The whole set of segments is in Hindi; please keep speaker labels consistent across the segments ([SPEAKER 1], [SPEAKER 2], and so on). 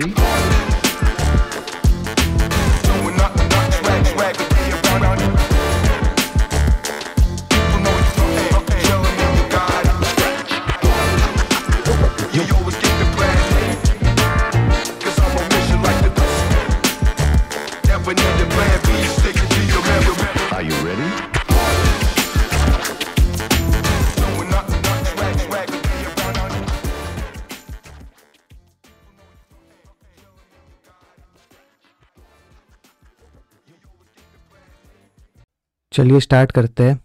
[SPEAKER 1] Ready? चलिए स्टार्ट करते हैं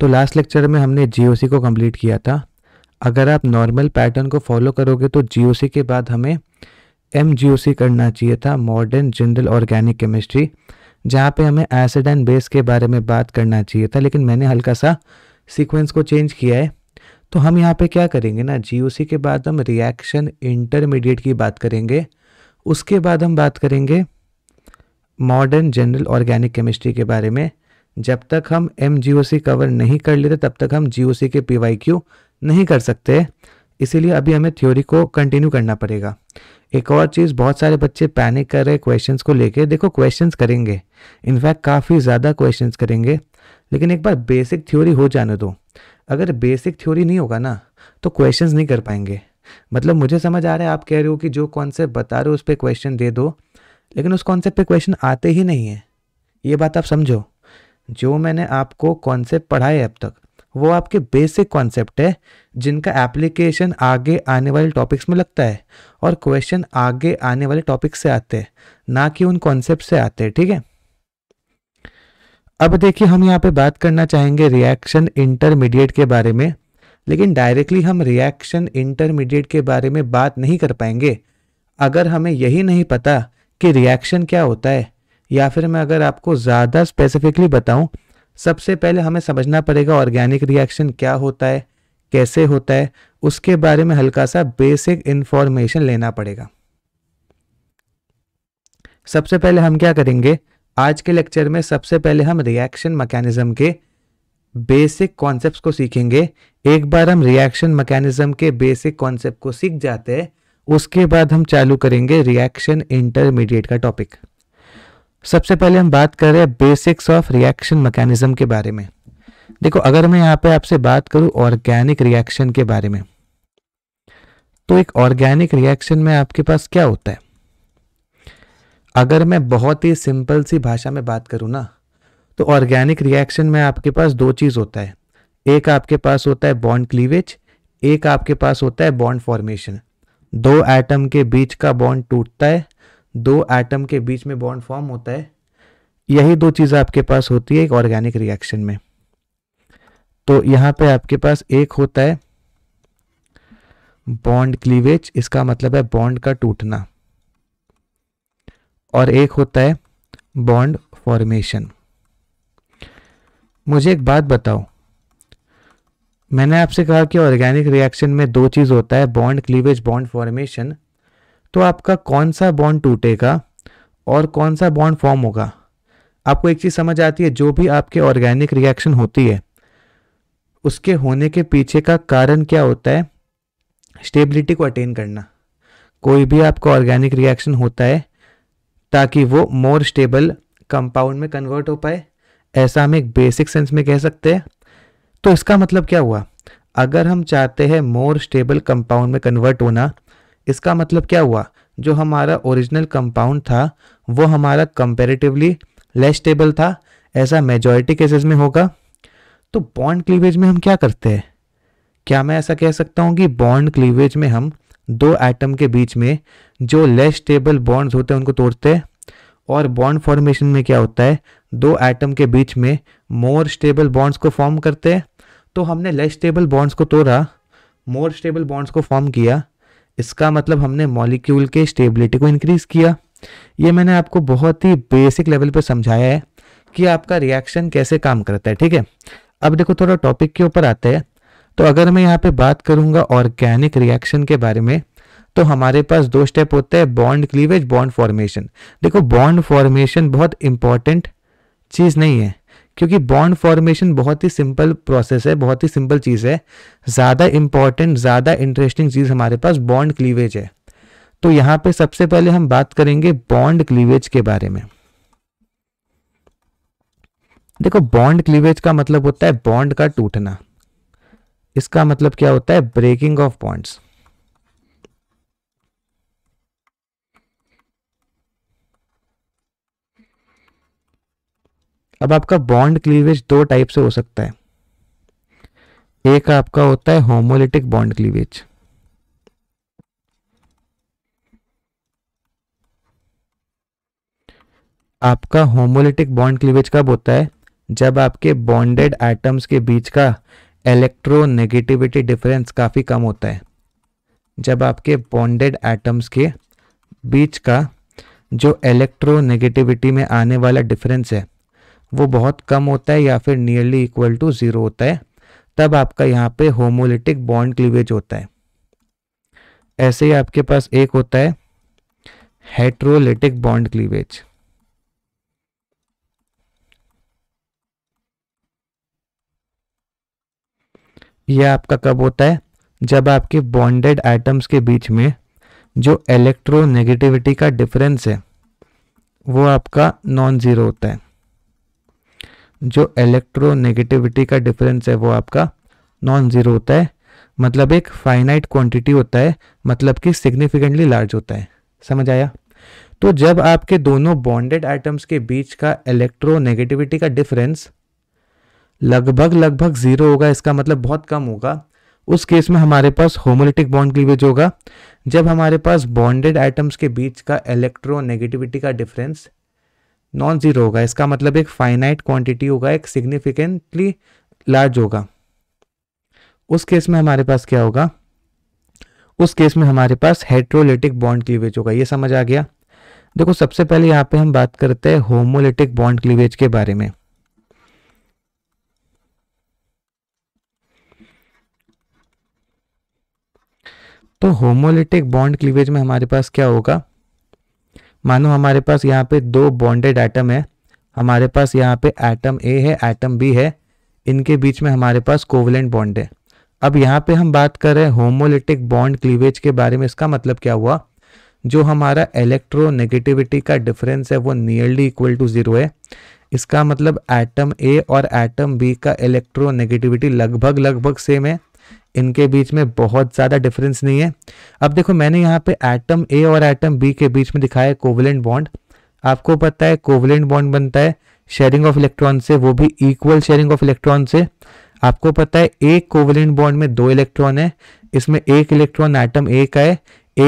[SPEAKER 1] तो लास्ट लेक्चर में हमने जी को कंप्लीट किया था अगर आप नॉर्मल पैटर्न को फॉलो करोगे तो जी के बाद हमें एम करना चाहिए था मॉडर्न जनरल ऑर्गेनिक केमिस्ट्री जहाँ पे हमें एसिड एंड बेस के बारे में बात करना चाहिए था लेकिन मैंने हल्का सा सीक्वेंस को चेंज किया है तो हम यहाँ पे क्या करेंगे ना जी के बाद हम रिएक्शन इंटरमीडिएट की बात करेंगे उसके बाद हम बात करेंगे मॉडर्न जनरल ऑर्गेनिक केमिस्ट्री के बारे में जब तक हम एम कवर नहीं कर लेते तब तक हम जी के पी नहीं कर सकते इसीलिए अभी हमें थ्योरी को कंटिन्यू करना पड़ेगा एक और चीज़ बहुत सारे बच्चे पैनिक कर रहे क्वेश्चंस को लेके देखो क्वेश्चंस करेंगे इनफैक्ट काफ़ी ज़्यादा क्वेश्चंस करेंगे लेकिन एक बार बेसिक थ्योरी हो जाने दो अगर बेसिक थ्योरी नहीं होगा ना तो क्वेश्चंस नहीं कर पाएंगे मतलब मुझे समझ आ रहा है आप कह रहे हो कि जो कॉन्सेप्ट बता रहे हो उस पर क्वेश्चन दे दो लेकिन उस कॉन्सेप्ट क्वेश्चन आते ही नहीं है ये बात आप समझो जो मैंने आपको कॉन्सेप्ट पढ़ाए अब तक वो आपके बेसिक कॉन्सेप्ट है जिनका एप्लीकेशन आगे आने वाले टॉपिक्स में लगता है और क्वेश्चन आगे आने वाले टॉपिक्स से आते हैं ना कि उन कॉन्सेप्ट से आते हैं ठीक है अब देखिए हम यहाँ पे बात करना चाहेंगे रिएक्शन इंटरमीडिएट के बारे में लेकिन डायरेक्टली हम रिएक्शन इंटरमीडिएट के बारे में बात नहीं कर पाएंगे अगर हमें यही नहीं पता कि रिएक्शन क्या होता है या फिर मैं अगर आपको ज़्यादा स्पेसिफिकली बताऊं सबसे पहले हमें समझना पड़ेगा ऑर्गेनिक रिएक्शन क्या होता है कैसे होता है उसके बारे में हल्का सा बेसिक इन्फॉर्मेशन लेना पड़ेगा सबसे पहले हम क्या करेंगे आज के लेक्चर में सबसे पहले हम रिएक्शन मैकेनिज्म के बेसिक कॉन्सेप्ट्स को सीखेंगे एक बार हम रिएक्शन मैकेनिज्म के बेसिक कॉन्सेप्ट को सीख जाते हैं उसके बाद हम चालू करेंगे रिएक्शन इंटरमीडिएट का टॉपिक सबसे पहले हम बात कर रहे हैं बेसिक्स ऑफ रिएक्शन मैकेनिज्म के बारे में देखो अगर मैं यहाँ पे आपसे बात करूं ऑर्गेनिक रिएक्शन के बारे में तो एक ऑर्गेनिक रिएक्शन में आपके पास क्या होता है अगर मैं बहुत ही सिंपल सी भाषा में बात करूं ना तो ऑर्गेनिक रिएक्शन में आपके पास दो चीज़ होता है एक आपके पास होता है बॉन्ड क्लीवेज एक आपके पास होता है बॉन्ड फॉर्मेशन दो एटम के बीच का बॉन्ड टूटता है दो एटम के बीच में बॉन्ड फॉर्म होता है यही दो चीज आपके पास होती है एक ऑर्गेनिक रिएक्शन में तो यहाँ पे आपके पास एक होता है बॉन्ड क्लीवेज इसका मतलब है बॉन्ड का टूटना और एक होता है बॉन्ड फॉर्मेशन मुझे एक बात बताओ मैंने आपसे कहा कि ऑर्गेनिक रिएक्शन में दो चीज़ होता है बॉन्ड क्लीवेज बॉन्ड फॉर्मेशन तो आपका कौन सा बॉन्ड टूटेगा और कौन सा बॉन्ड फॉर्म होगा आपको एक चीज़ समझ आती है जो भी आपके ऑर्गेनिक रिएक्शन होती है उसके होने के पीछे का कारण क्या होता है स्टेबिलिटी को अटेन करना कोई भी आपका ऑर्गेनिक रिएक्शन होता है ताकि वो मोर स्टेबल कंपाउंड में कन्वर्ट हो पाए ऐसा हम एक बेसिक सेंस में कह सकते हैं तो इसका मतलब क्या हुआ अगर हम चाहते हैं मोर स्टेबल कंपाउंड में कन्वर्ट होना इसका मतलब क्या हुआ जो हमारा ओरिजिनल कंपाउंड था वो हमारा कंपेरेटिवली लेस स्टेबल था ऐसा मेजॉरिटी केसेस में होगा तो बॉन्ड क्लीवेज में हम क्या करते हैं क्या मैं ऐसा कह सकता हूँ कि बॉन्ड क्लीवेज में हम दो एटम के बीच में जो लेस स्टेबल बॉन्ड्स होते हैं उनको तोड़ते हैं और बॉन्ड फॉर्मेशन में क्या होता है दो एटम के बीच में मोर स्टेबल बॉन्ड्स को फॉर्म करते हैं तो हमने लेस स्टेबल बॉन्ड्स को तोड़ा मोर स्टेबल बॉन्ड्स को फॉर्म किया इसका मतलब हमने मॉलिक्यूल के स्टेबिलिटी को इंक्रीज किया ये मैंने आपको बहुत ही बेसिक लेवल पर समझाया है कि आपका रिएक्शन कैसे काम करता है ठीक है अब देखो थोड़ा टॉपिक के ऊपर आते हैं तो अगर मैं यहाँ पे बात करूंगा ऑर्गेनिक रिएक्शन के बारे में तो हमारे पास दो स्टेप होते हैं बॉन्ड क्लीवेज बॉन्ड फॉर्मेशन देखो बॉन्ड फॉर्मेशन बहुत इंपॉर्टेंट चीज़ नहीं है क्योंकि बॉन्ड फॉर्मेशन बहुत ही सिंपल प्रोसेस है बहुत ही सिंपल चीज़ है ज़्यादा इंपॉर्टेंट ज़्यादा इंटरेस्टिंग चीज़ हमारे पास बॉन्ड क्लीवेज है तो यहां पे सबसे पहले हम बात करेंगे बॉन्ड क्लीवेज के बारे में देखो बॉन्ड क्लीवेज का मतलब होता है बॉन्ड का टूटना इसका मतलब क्या होता है ब्रेकिंग ऑफ बॉन्ड्स अब आपका बॉन्ड क्लीवेज दो टाइप से हो सकता है एक आपका होता है होमोलिटिक बॉन्ड क्लीवेज आपका होमोलिटिक बॉन्ड क्लीवेज कब होता है जब आपके बॉन्डेड एटम्स के बीच का इलेक्ट्रोनेगेटिविटी डिफरेंस काफ़ी कम होता है जब आपके बॉन्डेड एटम्स के बीच का जो इलेक्ट्रोनेगेटिविटी में आने वाला डिफरेंस है वो बहुत कम होता है या फिर नियरली इक्वल टू ज़ीरो होता है तब आपका यहाँ पे होमोलिटिक बॉन्ड क्लीवेज होता है ऐसे ही आपके पास एक होता है हेट्रोलिटिक बॉन्ड क्लीवेज यह आपका कब होता है जब आपके बॉन्डेड आइटम्स के बीच में जो इलेक्ट्रोनेगेटिविटी का डिफरेंस है वो आपका नॉन ज़ीरो होता है जो इलेक्ट्रोनेगेटिविटी का डिफरेंस है वो आपका नॉन ज़ीरो होता है मतलब एक फाइनाइट क्वांटिटी होता है मतलब कि सिग्निफिकेंटली लार्ज होता है समझ आया तो जब आपके दोनों बॉन्डेड आइटम्स के बीच का इलेक्ट्रोनेगेटिविटी का डिफरेंस लगभग लगभग ज़ीरो होगा इसका मतलब बहुत कम होगा उस केस में हमारे पास होमोलिटिक बॉन्ड क्लीवेज होगा जब हमारे पास बॉन्डेड आइटम्स के बीच का इलेक्ट्रोनेगेटिविटी का डिफरेंस नॉन ज़ीरो होगा इसका मतलब एक फाइनाइट क्वांटिटी होगा एक सिग्निफिकेंटली लार्ज होगा उस केस में हमारे पास क्या होगा उस केस में हमारे पास हेट्रोलिटिक बॉन्ड क्लीवेज होगा ये समझ आ गया देखो सबसे पहले यहां पे हम बात करते हैं होमोलिटिक बॉन्ड क्लीवेज के बारे में तो होमोलिटिक बॉन्ड क्लीवेज में हमारे पास क्या होगा मानो हमारे पास यहाँ पे दो बॉन्डेड एटम है हमारे पास यहाँ पे एटम ए है एटम बी है इनके बीच में हमारे पास कोवलेंट बॉन्ड है अब यहाँ पे हम बात कर रहे हैं होमोलिटिक बॉन्ड क्लीवेज के बारे में इसका मतलब क्या हुआ जो हमारा इलेक्ट्रोनेगेटिविटी का डिफरेंस है वो नियरली इक्वल टू ज़ीरो है इसका मतलब एटम ए और एटम बी का इलेक्ट्रोनेगेटिविटी लगभग लगभग सेम है इनके बीच में बहुत ज़्यादा डिफरेंस नहीं है अब देखो मैंने यहाँ पे एटम ए और एटम बी के बीच में दिखाया है कोवलेंट बॉन्ड आपको पता है कोवलेंट बॉन्ड बनता है शेयरिंग ऑफ इलेक्ट्रॉन से वो भी इक्वल शेयरिंग ऑफ इलेक्ट्रॉन से आपको पता है एक कोवलेंट बॉन्ड में दो इलेक्ट्रॉन है इसमें एक इलेक्ट्रॉन एटम ए का है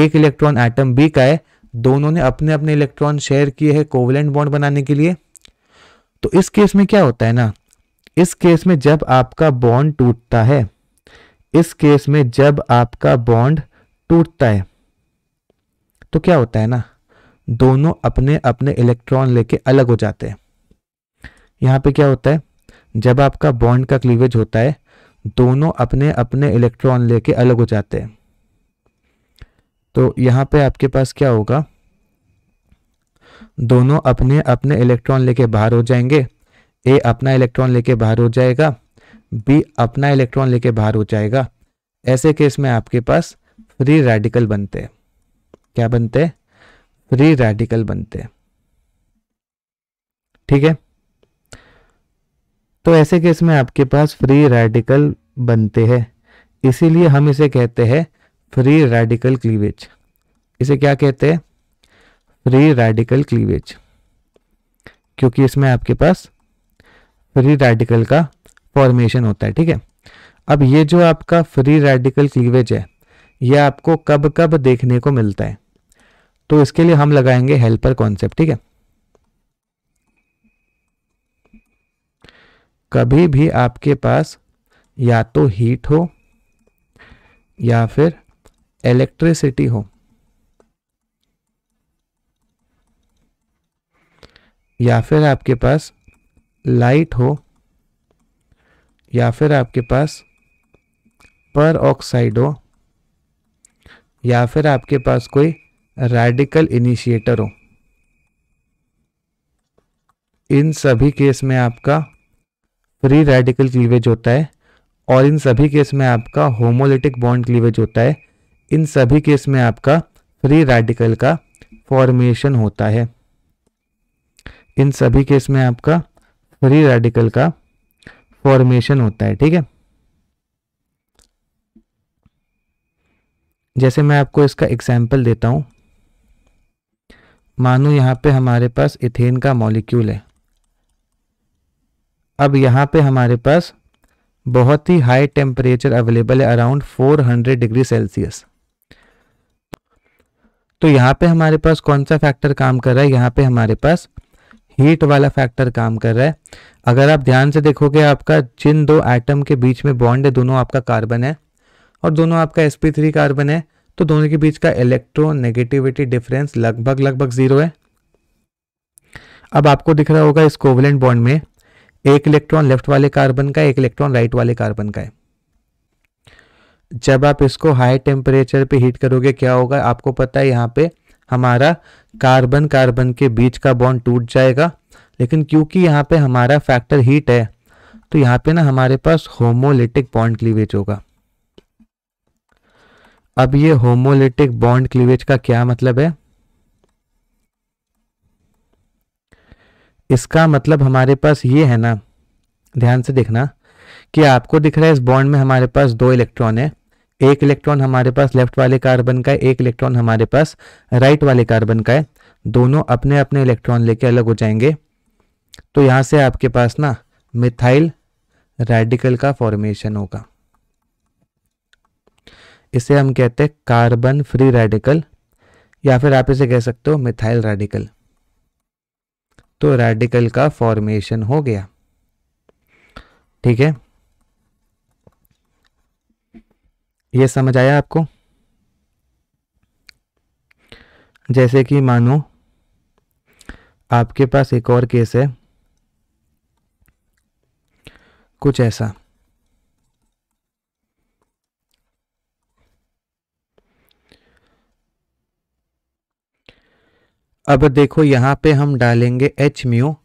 [SPEAKER 1] एक इलेक्ट्रॉन एटम बी का है दोनों ने अपने अपने इलेक्ट्रॉन शेयर किए हैं कोवलेंट बॉन्ड बनाने के लिए तो इस केस में क्या होता है ना इस केस में जब आपका बॉन्ड टूटता है इस केस में जब आपका बॉन्ड टूटता है तो क्या होता है ना दोनों अपने अपने इलेक्ट्रॉन लेके अलग हो जाते हैं यहां पे क्या होता है जब आपका बॉन्ड का क्लीवेज होता है दोनों अपने अपने इलेक्ट्रॉन लेके अलग हो जाते हैं तो यहां पे आपके पास क्या होगा दोनों अपने अपने इलेक्ट्रॉन लेके बाहर हो जाएंगे ए अपना इलेक्ट्रॉन लेके बाहर हो जाएगा बी अपना इलेक्ट्रॉन लेके बाहर हो जाएगा ऐसे केस में आपके पास फ्री रेडिकल बनते हैं क्या बनते हैं फ्री रेडिकल बनते हैं ठीक है तो ऐसे केस में आपके पास फ्री रेडिकल बनते हैं इसीलिए हम इसे कहते हैं फ्री रेडिकल क्लीवेज इसे क्या कहते हैं फ्री रेडिकल क्लीवेज क्योंकि इसमें आपके पास फ्री रेडिकल का फॉर्मेशन होता है ठीक है अब ये जो आपका फ्री रेडिकल क्लीवेज है यह आपको कब कब देखने को मिलता है तो इसके लिए हम लगाएंगे हेल्पर कॉन्सेप्ट ठीक है कभी भी आपके पास या तो हीट हो या फिर इलेक्ट्रिसिटी हो या फिर आपके पास लाइट हो या फिर आपके पास पर ऑक्साइड हो या फिर आपके पास कोई रेडिकल इनिशिएटर हो इन सभी केस में आपका फ्री रेडिकल क्लीवेज होता है और इन सभी केस में आपका होमोलिटिक बॉन्ड क्लीवेज होता है इन सभी केस में आपका फ्री रेडिकल का फॉर्मेशन होता है इन सभी केस में आपका फ्री रेडिकल का फॉर्मेशन होता है ठीक है जैसे मैं आपको इसका एग्जाम्पल देता हूं मानो यहां पे हमारे पास इथेन का मॉलिक्यूल है अब यहां पे हमारे पास बहुत ही हाई टेम्परेचर अवेलेबल है अराउंड 400 डिग्री सेल्सियस तो यहां पे हमारे पास कौन सा फैक्टर काम कर रहा है यहां पे हमारे पास हीट वाला फैक्टर काम कर रहा है अगर आप ध्यान से देखोगे आपका जिन दो एटम के बीच में बॉन्ड है दोनों आपका कार्बन है और दोनों आपका sp3 कार्बन है तो दोनों के बीच का इलेक्ट्रोनेगेटिविटी डिफरेंस लगभग लगभग जीरो है अब आपको दिख रहा होगा इस कोवलेंट बॉन्ड में एक इलेक्ट्रॉन लेफ्ट वाले कार्बन का एक इलेक्ट्रॉन राइट वाले कार्बन का है जब आप इसको हाई टेम्परेचर पे हीट करोगे क्या होगा आपको पता है यहाँ पे हमारा कार्बन कार्बन के बीच का बॉन्ड टूट जाएगा लेकिन क्योंकि यहाँ पे हमारा फैक्टर हीट है तो यहाँ पे ना हमारे पास होमोलिटिक बॉन्ड क्लीवेज होगा अब ये होमोलिटिक बॉन्ड क्लीवेज का क्या मतलब है इसका मतलब हमारे पास ये है ना ध्यान से देखना कि आपको दिख रहा है इस बॉन्ड में हमारे पास दो इलेक्ट्रॉन है एक इलेक्ट्रॉन हमारे पास लेफ्ट वाले कार्बन का है एक इलेक्ट्रॉन हमारे पास राइट वाले कार्बन का है दोनों अपने अपने इलेक्ट्रॉन लेके अलग हो जाएंगे तो यहां से आपके पास ना मिथाइल रेडिकल का फॉर्मेशन होगा इसे हम कहते हैं कार्बन फ्री रेडिकल या फिर आप इसे कह सकते हो मिथाइल रेडिकल तो रेडिकल का फॉर्मेशन हो गया ठीक है ये समझ आया आपको जैसे कि मानो आपके पास एक और केस है कुछ ऐसा अब देखो यहां पे हम डालेंगे एच म्यू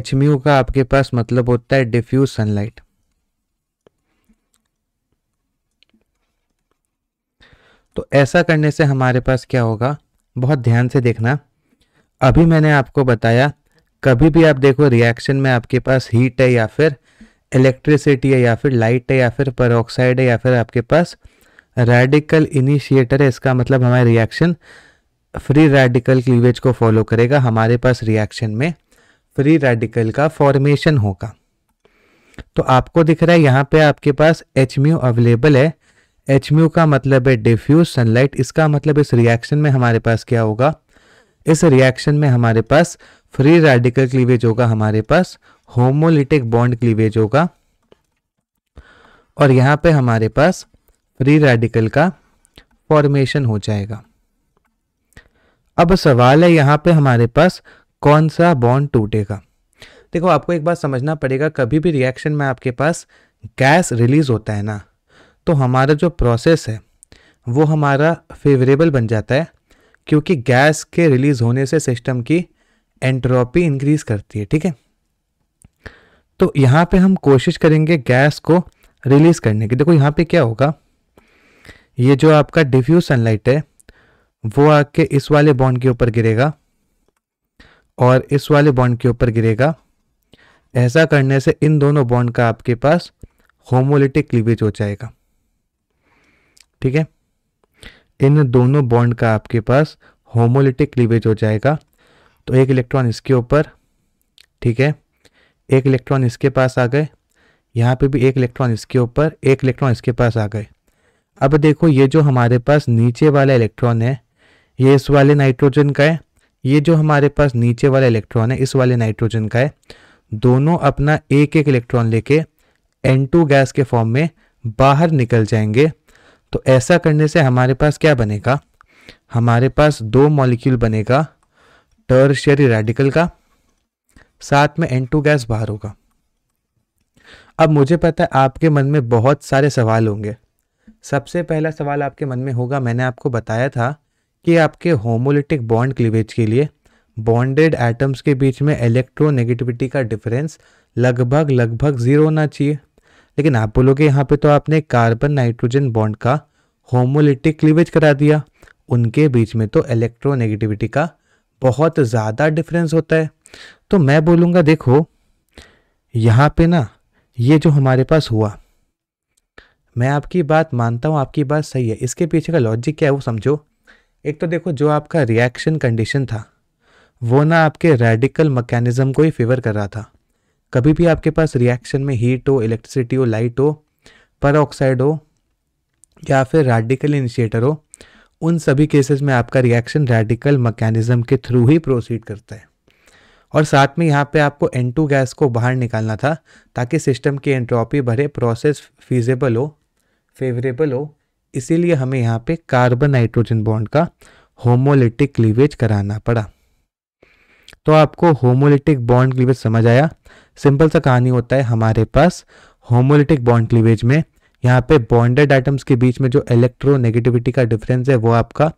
[SPEAKER 1] एच म्यू का आपके पास मतलब होता है डिफ्यूज सनलाइट तो ऐसा करने से हमारे पास क्या होगा बहुत ध्यान से देखना अभी मैंने आपको बताया कभी भी आप देखो रिएक्शन में आपके पास हीट है या फिर इलेक्ट्रिसिटी है या फिर लाइट है या फिर परोक्साइड है या फिर आपके पास रेडिकल इनिशिएटर है इसका मतलब हमारे रिएक्शन फ्री रेडिकल क्लीवेज को फॉलो करेगा हमारे पास रिएक्शन में फ्री रेडिकल का फॉर्मेशन होगा तो आपको दिख रहा है यहाँ पे आपके पास एच अवेलेबल है एच का मतलब है डिफ्यूज सनलाइट इसका मतलब इस रिएक्शन में हमारे पास क्या होगा इस रिएक्शन में हमारे पास फ्री रेडिकल क्लीवेज होगा हमारे पास होमोलिटिक बॉन्ड क्लीवेज होगा और यहाँ पे हमारे पास फ्री रेडिकल का फॉर्मेशन हो जाएगा अब सवाल है यहाँ पे हमारे पास कौन सा बॉन्ड टूटेगा देखो आपको एक बात समझना पड़ेगा कभी भी रिएक्शन में आपके पास गैस रिलीज होता है ना तो हमारा जो प्रोसेस है वो हमारा फेवरेबल बन जाता है क्योंकि गैस के रिलीज़ होने से सिस्टम की एंट्रोपी इंक्रीज़ करती है ठीक है तो यहाँ पे हम कोशिश करेंगे गैस को रिलीज़ करने की देखो यहाँ पे क्या होगा ये जो आपका डिफ्यूज सनलाइट है वो आके इस वाले बॉन्ड के ऊपर गिरेगा और इस वाले बॉन्ड के ऊपर गिरेगा ऐसा करने से इन दोनों बॉन्ड का आपके पास होमोलिटिक क्लीवेज हो जाएगा ठीक है इन दोनों बॉन्ड का आपके पास होमोलिटिक क्लीवेज हो जाएगा तो एक इलेक्ट्रॉन इसके ऊपर ठीक है एक इलेक्ट्रॉन इसके पास आ गए यहाँ पे भी एक इलेक्ट्रॉन इसके ऊपर एक इलेक्ट्रॉन इसके पास आ गए अब देखो ये जो हमारे पास नीचे वाला इलेक्ट्रॉन है ये इस वाले नाइट्रोजन का है ये जो हमारे पास नीचे वाला इलेक्ट्रॉन है इस वाले नाइट्रोजन का है दोनों अपना एक एक इलेक्ट्रॉन लेके N2 गैस के फॉर्म में बाहर निकल जाएंगे तो ऐसा करने से हमारे पास क्या बनेगा हमारे पास दो मॉलिक्यूल बनेगा टर्शियरी रेडिकल का साथ में एन टू गैस बाहर होगा अब मुझे पता है आपके मन में बहुत सारे सवाल होंगे सबसे पहला सवाल आपके मन में होगा मैंने आपको बताया था कि आपके होमोलिटिक बॉन्ड क्लीवेज के लिए बॉन्डेड एटम्स के बीच में इलेक्ट्रोनेगेटिविटी का डिफरेंस लगभग लगभग ज़ीरो होना चाहिए लेकिन आप बोलोगे यहाँ पे तो आपने कार्बन नाइट्रोजन बॉन्ड का होमोलिटिक क्लीवेज करा दिया उनके बीच में तो इलेक्ट्रोनेगेटिविटी का बहुत ज़्यादा डिफरेंस होता है तो मैं बोलूँगा देखो यहाँ पे ना ये जो हमारे पास हुआ मैं आपकी बात मानता हूँ आपकी बात सही है इसके पीछे का लॉजिक क्या है वो समझो एक तो देखो जो आपका रिएक्शन कंडीशन था वो ना आपके रेडिकल मकैनिज़म को ही फेवर कर रहा था कभी भी आपके पास रिएक्शन में हीट हो इलेक्ट्रिसिटी हो लाइट हो पर हो या फिर रेडिकल इनिशिएटर हो उन सभी केसेस में आपका रिएक्शन रेडिकल मैकेनिज्म के थ्रू ही प्रोसीड करता है और साथ में यहाँ पे आपको एन टू गैस को बाहर निकालना था ताकि सिस्टम की एंट्रोपी भरे प्रोसेस फीजेबल हो फेवरेबल हो इसीलिए हमें यहाँ पे कार्बन नाइट्रोजन बॉन्ड का होमोलिटिक लीवेज कराना पड़ा तो आपको होमोलिटिक बॉन्ड क्लीवेज समझ आया सिंपल सा कहानी होता है हमारे पास होमोलिटिक बॉन्ड क्लीवेज में यहाँ पे बॉन्डेड आइटम्स के बीच में जो इलेक्ट्रोनेगेटिविटी का डिफरेंस है वो आपका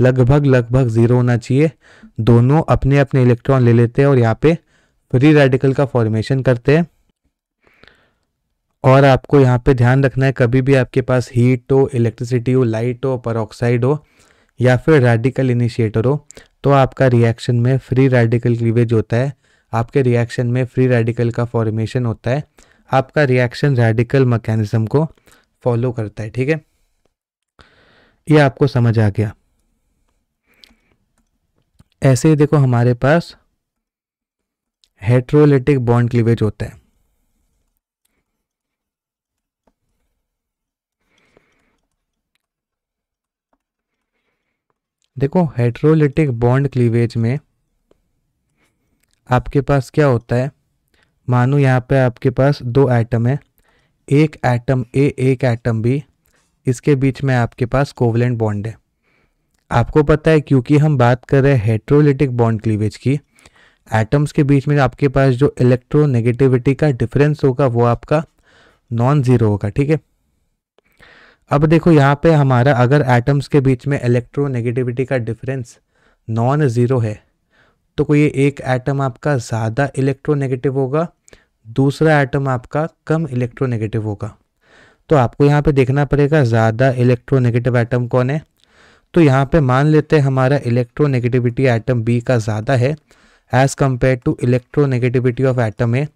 [SPEAKER 1] लगभग लगभग जीरो होना चाहिए दोनों अपने अपने इलेक्ट्रॉन ले लेते हैं और यहाँ पे फ्री रेडिकल का फॉर्मेशन करते हैं और आपको यहाँ पे ध्यान रखना है कभी भी आपके पास हीट हो इलेक्ट्रिसिटी हो लाइट हो परऑक्साइड हो या फिर रेडिकल इनिशिएटर हो तो आपका रिएक्शन में फ्री रेडिकल क्लीवेज होता है आपके रिएक्शन में फ्री रेडिकल का फॉर्मेशन होता है आपका रिएक्शन रेडिकल मैकेनिज्म को फॉलो करता है ठीक है ये आपको समझ आ गया ऐसे ही देखो हमारे पास हेट्रोलिटिक बॉन्ड क्लीवेज होता है देखो हेट्रोलिटिक बॉन्ड क्लीवेज में आपके पास क्या होता है मानो यहाँ पे आपके पास दो एटम है एक एटम ए एक एटम बी इसके बीच में आपके पास कोवलेंट बॉन्ड है आपको पता है क्योंकि हम बात कर रहे हैं हेट्रोलिटिक बॉन्ड क्लीवेज की एटम्स के बीच में आपके पास जो इलेक्ट्रोनेगेटिविटी का डिफरेंस होगा वो आपका नॉन ज़ीरो होगा ठीक है अब देखो यहाँ पे हमारा अगर एटम्स के बीच में इलेक्ट्रोनेगेटिविटी का डिफरेंस नॉन ज़ीरो है तो कोई एक एटम आपका ज़्यादा इलेक्ट्रोनेगेटिव होगा दूसरा एटम आपका कम इलेक्ट्रोनेगेटिव होगा तो आपको यहाँ पे देखना पड़ेगा ज़्यादा इलेक्ट्रोनेगेटिव एटम कौन है तो यहाँ पे मान लेते हैं हमारा इलेक्ट्रोनेगेटिविटी एटम बी का ज़्यादा है as compare to electronegativity of atom A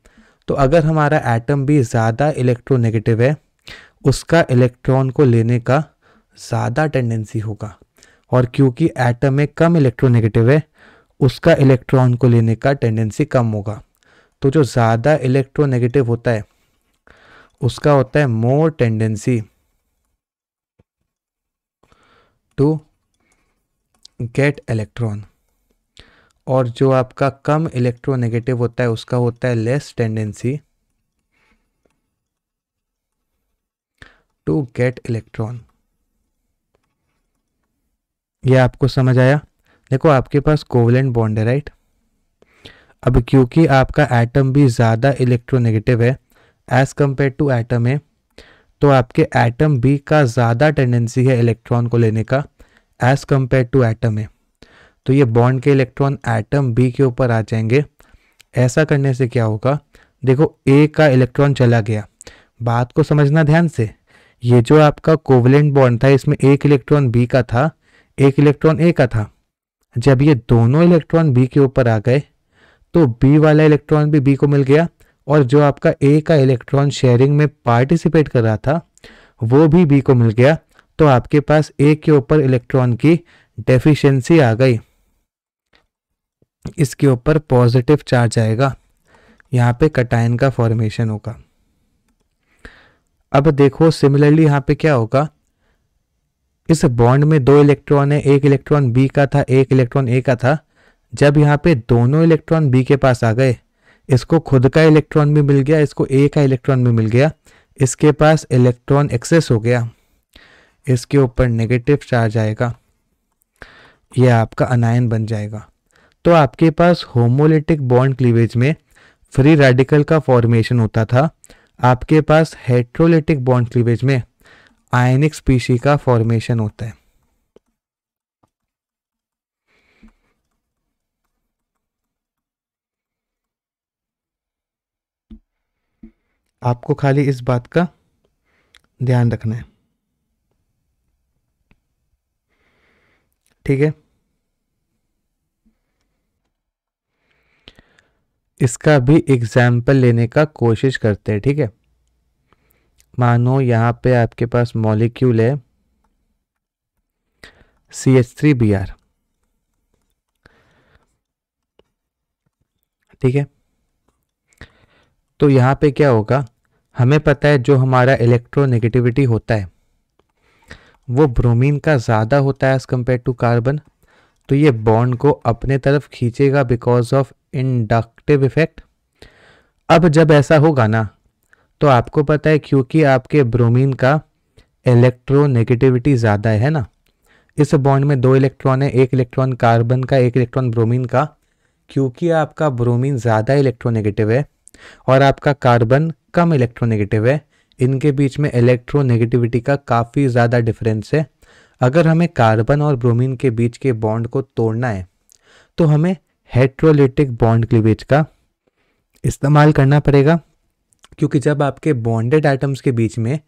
[SPEAKER 1] तो अगर हमारा एटम बी ज़्यादा इलेक्ट्रोनेगेटिव है उसका इलेक्ट्रॉन को लेने का ज़्यादा टेंडेंसी होगा और क्योंकि एटम में कम इलेक्ट्रोनेगेटिव है उसका इलेक्ट्रॉन को लेने का टेंडेंसी कम होगा तो जो ज़्यादा इलेक्ट्रोनेगेटिव होता है उसका होता है more tendency to get electron और जो आपका कम इलेक्ट्रोनेगेटिव होता है उसका होता है less tendency to get electron ये आपको समझ आया देखो आपके पास कोवलेंट बॉन्ड है राइट अब क्योंकि आपका एटम भी ज़्यादा इलेक्ट्रोनेगेटिव है एज़ कंपेयर टू एटम है तो आपके एटम बी का ज़्यादा टेंडेंसी है इलेक्ट्रॉन को लेने का एज़ कंपेयर टू एटम है तो ये बॉन्ड के इलेक्ट्रॉन एटम बी के ऊपर आ जाएंगे ऐसा करने से क्या होगा देखो ए का इलेक्ट्रॉन चला गया बात को समझना ध्यान से ये जो आपका कोवलेंट बॉन्ड था इसमें एक इलेक्ट्रॉन बी का था एक इलेक्ट्रॉन ए का था जब ये दोनों इलेक्ट्रॉन बी के ऊपर आ गए तो बी वाला इलेक्ट्रॉन भी बी को मिल गया और जो आपका ए का इलेक्ट्रॉन शेयरिंग में पार्टिसिपेट कर रहा था वो भी बी को मिल गया तो आपके पास ए के ऊपर इलेक्ट्रॉन की डेफिशिएंसी आ गई इसके ऊपर पॉजिटिव चार्ज आएगा यहाँ पे कटाइन का फॉर्मेशन होगा अब देखो सिमिलरली यहाँ पे क्या होगा इस बॉन्ड में दो इलेक्ट्रॉन है एक इलेक्ट्रॉन बी का था एक इलेक्ट्रॉन ए का था जब यहाँ पे दोनों इलेक्ट्रॉन बी के पास आ गए इसको खुद का इलेक्ट्रॉन भी मिल गया इसको ए का इलेक्ट्रॉन भी मिल गया इसके पास इलेक्ट्रॉन एक्सेस हो गया इसके ऊपर नेगेटिव चार्ज आएगा यह आपका अनायन बन जाएगा तो आपके पास होमोलिटिक बॉन्ड क्लीवेज में फ्री रेडिकल का फॉर्मेशन होता था आपके पास हेट्रोलिटिक बॉन्ड क्लीवेज में आयनिक स्पीशी का फॉर्मेशन होता है आपको खाली इस बात का ध्यान रखना है ठीक है इसका भी एग्जाम्पल लेने का कोशिश करते हैं ठीक है मानो यहाँ पे आपके पास मॉलिक्यूल है C H three B R ठीक है तो यहाँ पे क्या होगा हमें पता है जो हमारा इलेक्ट्रोनेगेटिविटी होता है वो ब्रोमीन का ज़्यादा होता है एज़ कम्पेयर टू कार्बन तो ये बॉन्ड को अपने तरफ खींचेगा बिकॉज ऑफ इंडक्टिव इफेक्ट अब जब ऐसा होगा ना तो आपको पता है क्योंकि आपके ब्रोमीन का इलेक्ट्रोनेगेटिविटी ज़्यादा है ना इस बॉन्ड में दो इलेक्ट्रॉन है एक इलेक्ट्रॉन कार्बन का एक इलेक्ट्रॉन ब्रोमीन का क्योंकि आपका ब्रोमीन ज़्यादा इलेक्ट्रोनेगेटिव है और आपका कार्बन कम इलेक्ट्रोनेगेटिव है इनके बीच में इलेक्ट्रोनेगेटिविटी का काफ़ी ज़्यादा डिफरेंस है अगर हमें कार्बन और ब्रोमीन के बीच के बॉन्ड को तोड़ना है तो हमें हेट्रोलिटिक बॉन्ड क्लीवेज का इस्तेमाल करना पड़ेगा क्योंकि जब आपके बॉन्डेड आइटम्स के बीच में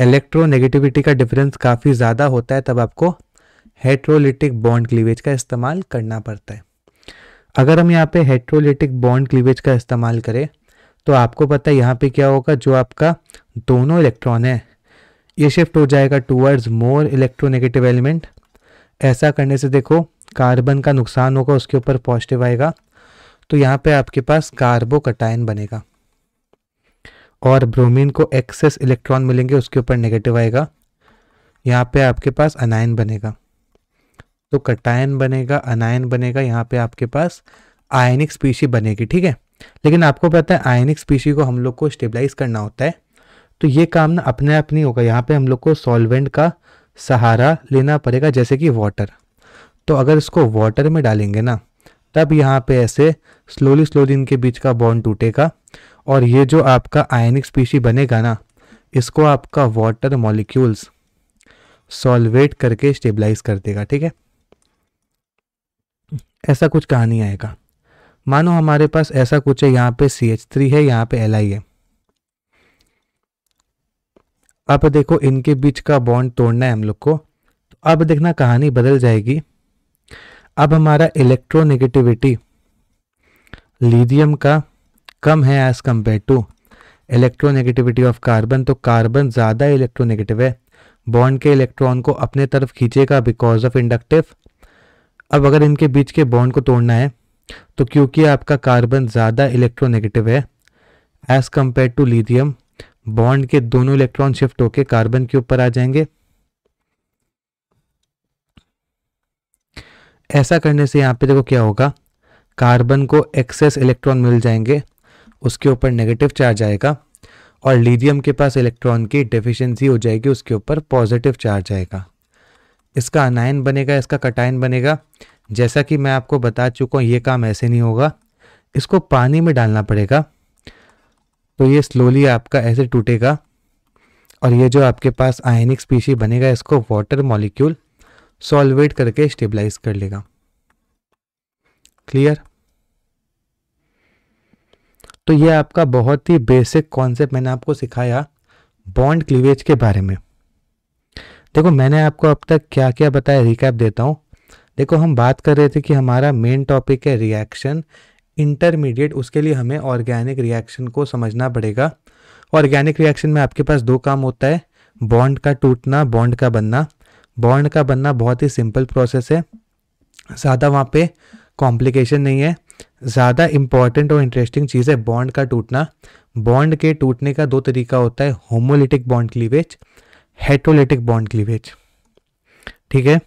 [SPEAKER 1] इलेक्ट्रोनेगेटिविटी का डिफरेंस काफ़ी ज़्यादा होता है तब आपको हेट्रोलिटिक बॉन्ड क्लीवेज का इस्तेमाल करना पड़ता है अगर हम यहाँ पे हेट्रोलिटिक बॉन्ड क्लीवेज का इस्तेमाल करें तो आपको पता है यहाँ पे क्या होगा जो आपका दोनों इलेक्ट्रॉन है ये शिफ्ट हो जाएगा टूवर्ड्स मोर इलेक्ट्रोनेगेटिव एलिमेंट ऐसा करने से देखो कार्बन का नुकसान होगा उसके ऊपर पॉजिटिव आएगा तो यहाँ पे आपके पास कार्बोकटायन बनेगा और ब्रोमीन को एक्सेस इलेक्ट्रॉन मिलेंगे उसके ऊपर नेगेटिव आएगा यहाँ पे आपके पास अनायन बनेगा तो कटायन बनेगा अनायन बनेगा यहाँ पे आपके पास आयनिक स्पीशी बनेगी ठीक है लेकिन आपको पता है आयनिक स्पीशी को हम लोग को स्टेबलाइज करना होता है तो ये काम ना अपने आप नहीं होगा यहाँ पे हम लोग को सॉल्वेंट का सहारा लेना पड़ेगा जैसे कि वाटर तो अगर इसको वाटर में डालेंगे ना तब यहाँ पे ऐसे स्लोली स्लोली इनके बीच का बॉन्ड टूटेगा और ये जो आपका आयनिक स्पीशी बनेगा ना इसको आपका वाटर मॉलिक्यूल्स सॉल्वेट करके स्टेबलाइज कर देगा ठीक है ऐसा कुछ कहानी आएगा मानो हमारे पास ऐसा कुछ है यहाँ पे सी एच थ्री है यहाँ पे एल आई है अब देखो इनके बीच का बॉन्ड तोड़ना है हम लोग को तो अब देखना कहानी बदल जाएगी अब हमारा इलेक्ट्रोनेगेटिविटी लीथियम का कम है as compare to electronegativity of carbon तो कार्बन ज़्यादा इलेक्ट्रोनेगेटिव है बॉन्ड के इलेक्ट्रॉन को अपने तरफ खींचेगा बिकॉज ऑफ इंडक्टिव अब अगर इनके बीच के बॉन्ड को तोड़ना है तो क्योंकि आपका कार्बन ज़्यादा इलेक्ट्रोनेगेटिव है as compare to lithium bond के दोनों इलेक्ट्रॉन शिफ्ट होकर कार्बन के ऊपर आ जाएंगे ऐसा करने से यहाँ पे देखो क्या होगा कार्बन को एक्सेस इलेक्ट्रॉन मिल जाएंगे उसके ऊपर नेगेटिव चार्ज आएगा और लीडियम के पास इलेक्ट्रॉन की डेफिशिएंसी हो जाएगी उसके ऊपर पॉजिटिव चार्ज आएगा इसका अनायन बनेगा इसका कटायन बनेगा जैसा कि मैं आपको बता चुका हूँ ये काम ऐसे नहीं होगा इसको पानी में डालना पड़ेगा तो ये स्लोली आपका ऐसे टूटेगा और ये जो आपके पास आयनिक स्पीशी बनेगा इसको वाटर मॉलिक्यूल सॉल्वेट करके स्टेबलाइज कर लेगा क्लियर तो ये आपका बहुत ही बेसिक कॉन्सेप्ट मैंने आपको सिखाया बॉन्ड क्लीवेज के बारे में देखो मैंने आपको अब तक क्या क्या बताया रिकैप देता हूँ देखो हम बात कर रहे थे कि हमारा मेन टॉपिक है रिएक्शन इंटरमीडिएट उसके लिए हमें ऑर्गेनिक रिएक्शन को समझना पड़ेगा ऑर्गेनिक रिएक्शन में आपके पास दो काम होता है बॉन्ड का टूटना बॉन्ड का बनना बॉन्ड का बनना बहुत ही सिंपल प्रोसेस है ज़्यादा वहाँ पे कॉम्प्लिकेशन नहीं है ज़्यादा इंपॉर्टेंट और इंटरेस्टिंग चीज़ है बॉन्ड का टूटना बॉन्ड के टूटने का दो तरीका होता है homolytic bond cleavage heterolytic bond cleavage ठीक है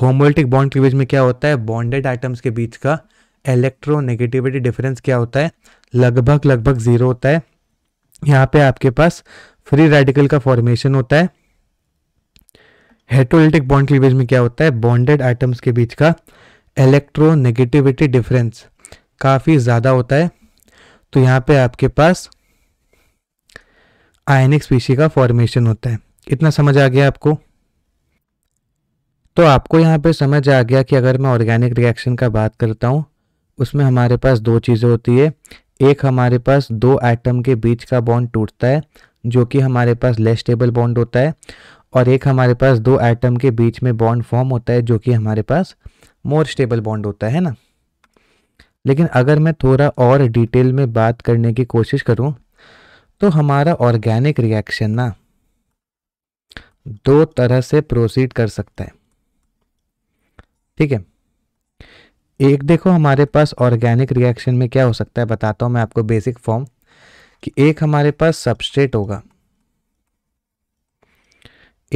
[SPEAKER 1] होमोलिटिक बॉन्ड क्लीवेज में क्या होता है बॉन्डेड आइटम्स के बीच का इलेक्ट्रोनेगेटिविटी डिफरेंस क्या होता है लगभग लगभग जीरो होता है यहाँ पे आपके पास फ्री रेडिकल का फॉर्मेशन होता है हेट्रोलिटिक बॉन्ड क्लीवेज में क्या होता है बॉन्डेड आइटम्स के बीच का इलेक्ट्रोनेगेटिविटी डिफरेंस काफ़ी ज़्यादा होता है तो यहाँ पे आपके पास आयनिक स्पीशी का फॉर्मेशन होता है इतना समझ आ गया आपको तो आपको यहाँ पे समझ आ गया कि अगर मैं ऑर्गेनिक रिएक्शन का बात करता हूँ उसमें हमारे पास दो चीज़ें होती है एक हमारे पास दो एटम के बीच का बॉन्ड टूटता है जो कि हमारे पास लेस स्टेबल बॉन्ड होता है और एक हमारे पास दो एटम के बीच में बॉन्ड फॉर्म होता है जो कि हमारे पास मोर स्टेबल बॉन्ड होता है ना लेकिन अगर मैं थोड़ा और डिटेल में बात करने की कोशिश करूँ तो हमारा ऑर्गेनिक रिएक्शन ना दो तरह से प्रोसीड कर सकता है ठीक है एक देखो हमारे पास ऑर्गेनिक रिएक्शन में क्या हो सकता है बताता हूँ मैं आपको बेसिक फॉर्म कि एक हमारे पास सबस्ट्रेट होगा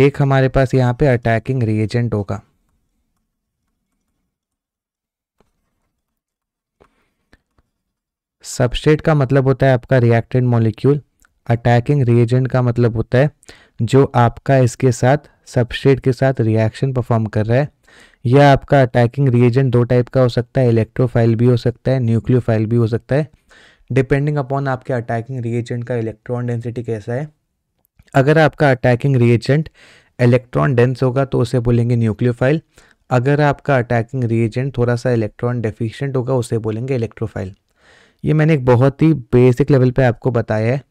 [SPEAKER 1] एक हमारे पास यहाँ पे अटैकिंग रिएजेंट होगा सबस्ट्रेट का मतलब होता है आपका रिएक्टेड मॉलिक्यूल अटैकिंग रिएजेंट का मतलब होता है जो आपका इसके साथ सबस्ट्रेट के साथ रिएक्शन परफॉर्म कर रहा है यह आपका अटैकिंग रिएजेंट दो टाइप का हो सकता है इलेक्ट्रोफाइल भी हो सकता है न्यूक्लियोफाइल भी हो सकता है डिपेंडिंग अपॉन आपके अटैकिंग रिएजेंट का इलेक्ट्रॉन डेंसिटी कैसा है अगर आपका अटैकिंग रिएजेंट इलेक्ट्रॉन डेंस होगा तो उसे बोलेंगे न्यूक्लियोफाइल अगर आपका अटैकिंग रिएजेंट थोड़ा सा इलेक्ट्रॉन डेफिशिएंट होगा उसे बोलेंगे इलेक्ट्रोफाइल ये मैंने एक बहुत ही बेसिक लेवल पे आपको बताया है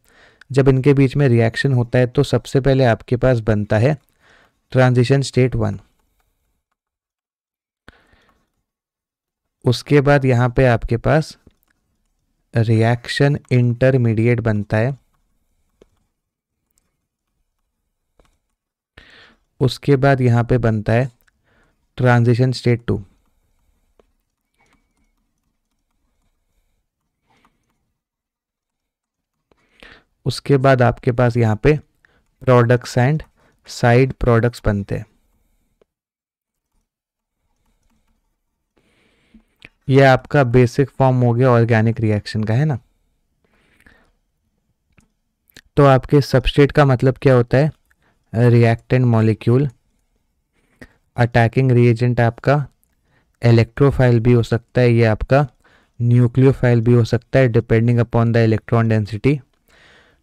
[SPEAKER 1] जब इनके बीच में रिएक्शन होता है तो सबसे पहले आपके पास बनता है ट्रांजिशन स्टेट वन उसके बाद यहाँ पे आपके पास रिएक्शन इंटरमीडिएट बनता है उसके बाद यहाँ पे बनता है ट्रांजिशन स्टेट टू उसके बाद आपके पास यहाँ पे प्रोडक्ट्स एंड साइड प्रोडक्ट्स बनते हैं ये आपका बेसिक फॉर्म हो गया ऑर्गेनिक रिएक्शन का है ना तो आपके सबस्टेट का मतलब क्या होता है रिएक्टेंट मॉलिक्यूल अटैकिंग रिएजेंट आपका इलेक्ट्रोफाइल भी हो सकता है ये आपका न्यूक्लियोफाइल भी हो सकता है depending upon the electron density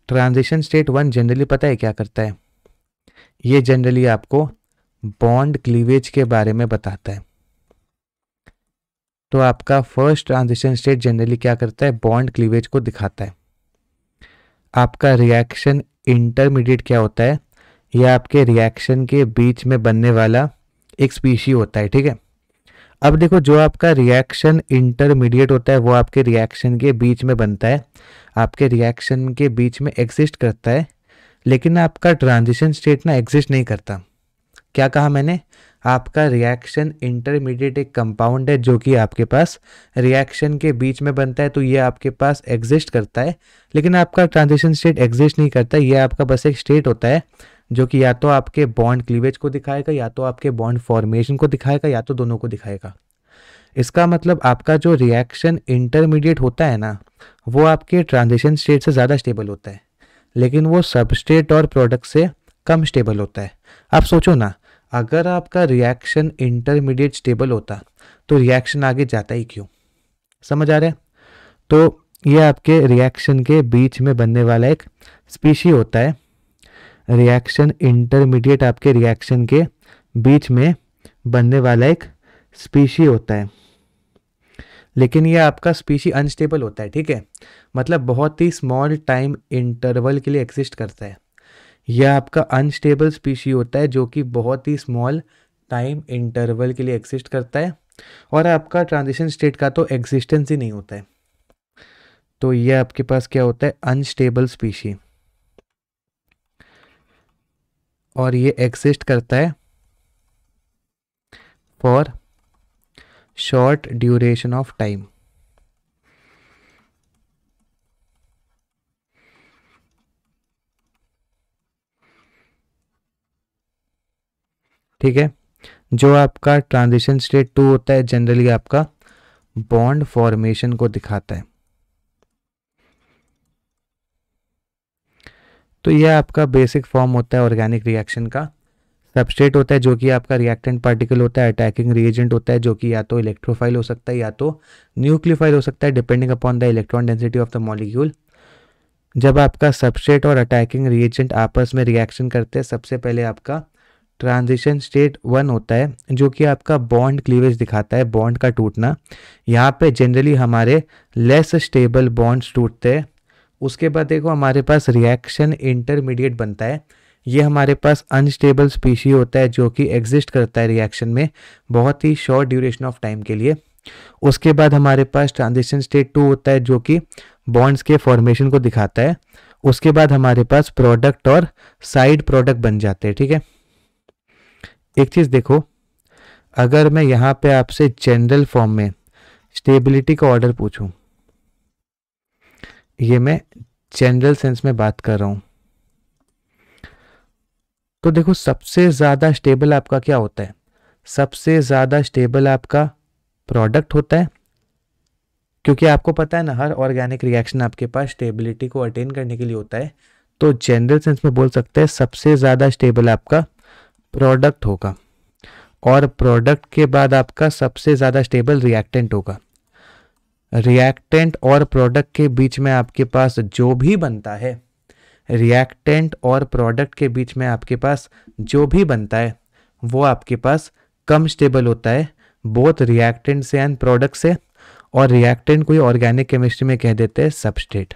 [SPEAKER 1] transition state one generally पता है क्या करता है ये जनरली आपको बॉन्ड क्लीवेज के बारे में बताता है तो आपका फर्स्ट ट्रांजिशन स्टेट जनरली क्या करता है बॉन्ड क्लीवेज को दिखाता है आपका रिएक्शन इंटरमीडिएट क्या होता है यह आपके रिएक्शन के बीच में बनने वाला एक स्पीशी होता है ठीक है अब देखो जो आपका रिएक्शन इंटरमीडिएट होता है वो आपके रिएक्शन के बीच में बनता है आपके रिएक्शन के बीच में एग्जिस्ट करता है लेकिन आपका ट्रांजिशन स्टेट ना एग्जिस्ट नहीं करता क्या कहा मैंने आपका रिएक्शन इंटरमीडिएट एक कंपाउंड है जो कि आपके पास रिएक्शन के बीच में बनता है तो ये आपके पास एग्जिस्ट करता है लेकिन आपका ट्रांजिशन स्टेट एग्जिस्ट नहीं करता ये आपका बस एक स्टेट होता है जो कि या तो आपके बॉन्ड क्लीवेज को दिखाएगा या तो आपके बॉन्ड फॉर्मेशन को दिखाएगा या तो दोनों को दिखाएगा इसका मतलब आपका जो रिएक्शन इंटरमीडिएट होता है ना वो आपके ट्रांजिशन स्टेट से ज़्यादा स्टेबल होता है लेकिन वो सबस्टेट और प्रोडक्ट से कम स्टेबल होता है आप सोचो ना अगर आपका रिएक्शन इंटरमीडिएट स्टेबल होता तो रिएक्शन आगे जाता ही क्यों समझ आ रहा है तो ये आपके रिएक्शन के बीच में बनने वाला एक स्पीशी होता है रिएक्शन इंटरमीडिएट आपके रिएक्शन के बीच में बनने वाला एक स्पीशी होता है लेकिन यह आपका स्पीशी अनस्टेबल होता है ठीक है मतलब बहुत ही स्मॉल टाइम इंटरवल के लिए एग्जिस्ट करता है यह आपका अनस्टेबल स्पीशी होता है जो कि बहुत ही स्मॉल टाइम इंटरवल के लिए एग्जिस्ट करता है और आपका ट्रांजिशन स्टेट का तो एग्जिस्टेंस ही नहीं होता है तो यह आपके पास क्या होता है अनस्टेबल स्पीशी और ये एग्जिस्ट करता है for short duration of time ठीक है जो आपका ट्रांजिशन स्टेट टू होता है जनरली आपका बॉन्ड फॉर्मेशन को दिखाता है तो यह आपका बेसिक फॉर्म होता है ऑर्गेनिक रिएक्शन का सबस्टेट होता है जो कि आपका रिएक्टेंट पार्टिकल होता है अटैकिंग रिएजेंट होता है जो कि या तो इलेक्ट्रोफाइल हो सकता है या तो न्यूक्लियोफाइल हो सकता है depending upon the electron density of the molecule जब आपका सबस्टेट और अटैकिंग रिएजेंट आपस में रिएक्शन करते हैं सबसे पहले आपका ट्रांजिशन स्टेट वन होता है जो कि आपका बॉन्ड क्लीवेज दिखाता है बॉन्ड का टूटना यहाँ पे जनरली हमारे लेस स्टेबल बॉन्ड्स टूटते हैं उसके बाद देखो हमारे पास रिएक्शन इंटरमीडिएट बनता है ये हमारे पास अनस्टेबल स्पीशी होता है जो कि एग्जिस्ट करता है रिएक्शन में बहुत ही शॉर्ट ड्यूरेशन ऑफ टाइम के लिए उसके बाद हमारे पास ट्रांजिशन स्टेट टू होता है जो कि बॉन्ड्स के फॉर्मेशन को दिखाता है उसके बाद हमारे पास प्रोडक्ट और साइड प्रोडक्ट बन जाते हैं ठीक है थीके? एक चीज़ देखो अगर मैं यहाँ पे आपसे जनरल फॉर्म में स्टेबिलिटी का ऑर्डर पूछूं ये मैं जनरल सेंस में बात कर रहा हूँ तो देखो सबसे ज़्यादा स्टेबल आपका क्या होता है सबसे ज़्यादा स्टेबल आपका प्रोडक्ट होता है क्योंकि आपको पता है ना हर ऑर्गेनिक रिएक्शन आपके पास स्टेबिलिटी को अटेन करने के लिए होता है तो जनरल सेंस में बोल सकते हैं सबसे ज़्यादा स्टेबल आपका प्रोडक्ट होगा और प्रोडक्ट के बाद आपका सबसे ज़्यादा स्टेबल रिएक्टेंट होगा रिएक्टेंट और प्रोडक्ट के बीच में आपके पास जो भी बनता है रिएक्टेंट और प्रोडक्ट के बीच में आपके पास जो भी बनता है वो आपके पास कम स्टेबल होता है बोथ रिएक्टेंट से एंड प्रोडक्ट से और रिएक्टेंट कोई ऑर्गेनिक केमिस्ट्री में कह देते हैं सबस्टेट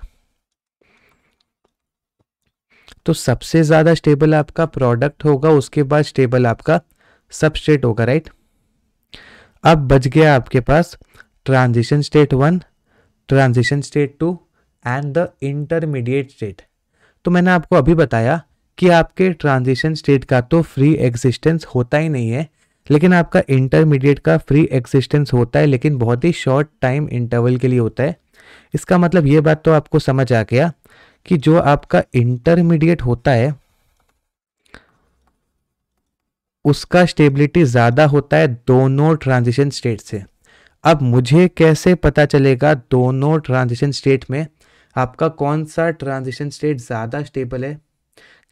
[SPEAKER 1] तो सबसे ज़्यादा स्टेबल आपका प्रोडक्ट होगा उसके बाद स्टेबल आपका सबस्टेट होगा राइट अब बच गया आपके पास transition state one transition state two and the intermediate state तो मैंने आपको अभी बताया कि आपके ट्रांजिशन स्टेट का तो फ्री एग्जिस्टेंस होता ही नहीं है लेकिन आपका इंटरमीडिएट का फ्री एग्जिस्टेंस होता है लेकिन बहुत ही शॉर्ट टाइम इंटरवल के लिए होता है इसका मतलब ये बात तो आपको समझ आ गया कि जो आपका इंटरमीडिएट होता है उसका स्टेबिलिटी ज़्यादा होता है दोनों ट्रांजिशन स्टेट से अब मुझे कैसे पता चलेगा दोनों ट्रांजिशन स्टेट में आपका कौन सा ट्रांजिशन स्टेट ज़्यादा स्टेबल है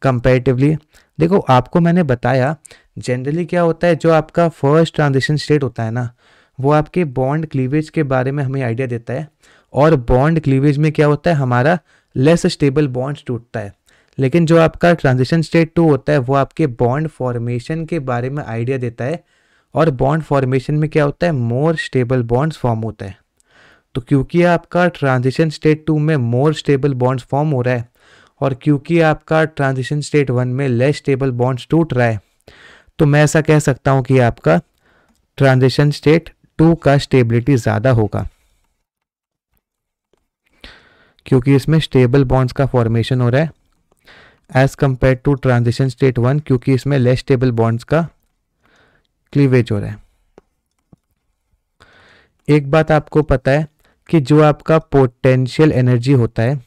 [SPEAKER 1] कंपेरेटिवली देखो आपको मैंने बताया जनरली क्या होता है जो आपका फर्स्ट ट्रांजिशन स्टेट होता है ना वो आपके बॉन्ड क्लीवेज के बारे में हमें आइडिया देता है और बॉन्ड क्लीवेज में क्या होता है हमारा लेस स्टेबल बॉन्ड टूटता है लेकिन जो आपका ट्रांजिशन स्टेट टू होता है वो आपके बॉन्ड फॉर्मेशन के बारे में आइडिया देता है और बॉन्ड फॉर्मेशन में क्या होता है मोर स्टेबल बॉन्ड्स फॉर्म होता है तो क्योंकि आपका ट्रांजिशन स्टेट टू में मोर स्टेबल बॉन्ड्स फॉर्म हो रहा है और क्योंकि आपका ट्रांजिशन स्टेट वन में लेस स्टेबल बॉन्ड्स टूट रहा है तो मैं ऐसा कह सकता हूँ कि आपका ट्रांजिशन स्टेट टू का स्टेबिलिटी ज़्यादा होगा क्योंकि इसमें स्टेबल बॉन्ड्स का फॉर्मेशन हो रहा है as compare to transition state one क्योंकि इसमें लेस स्टेबल बॉन्ड्स का क्लीवेज हो रहा है एक बात आपको पता है कि जो आपका पोटेंशियल एनर्जी होता है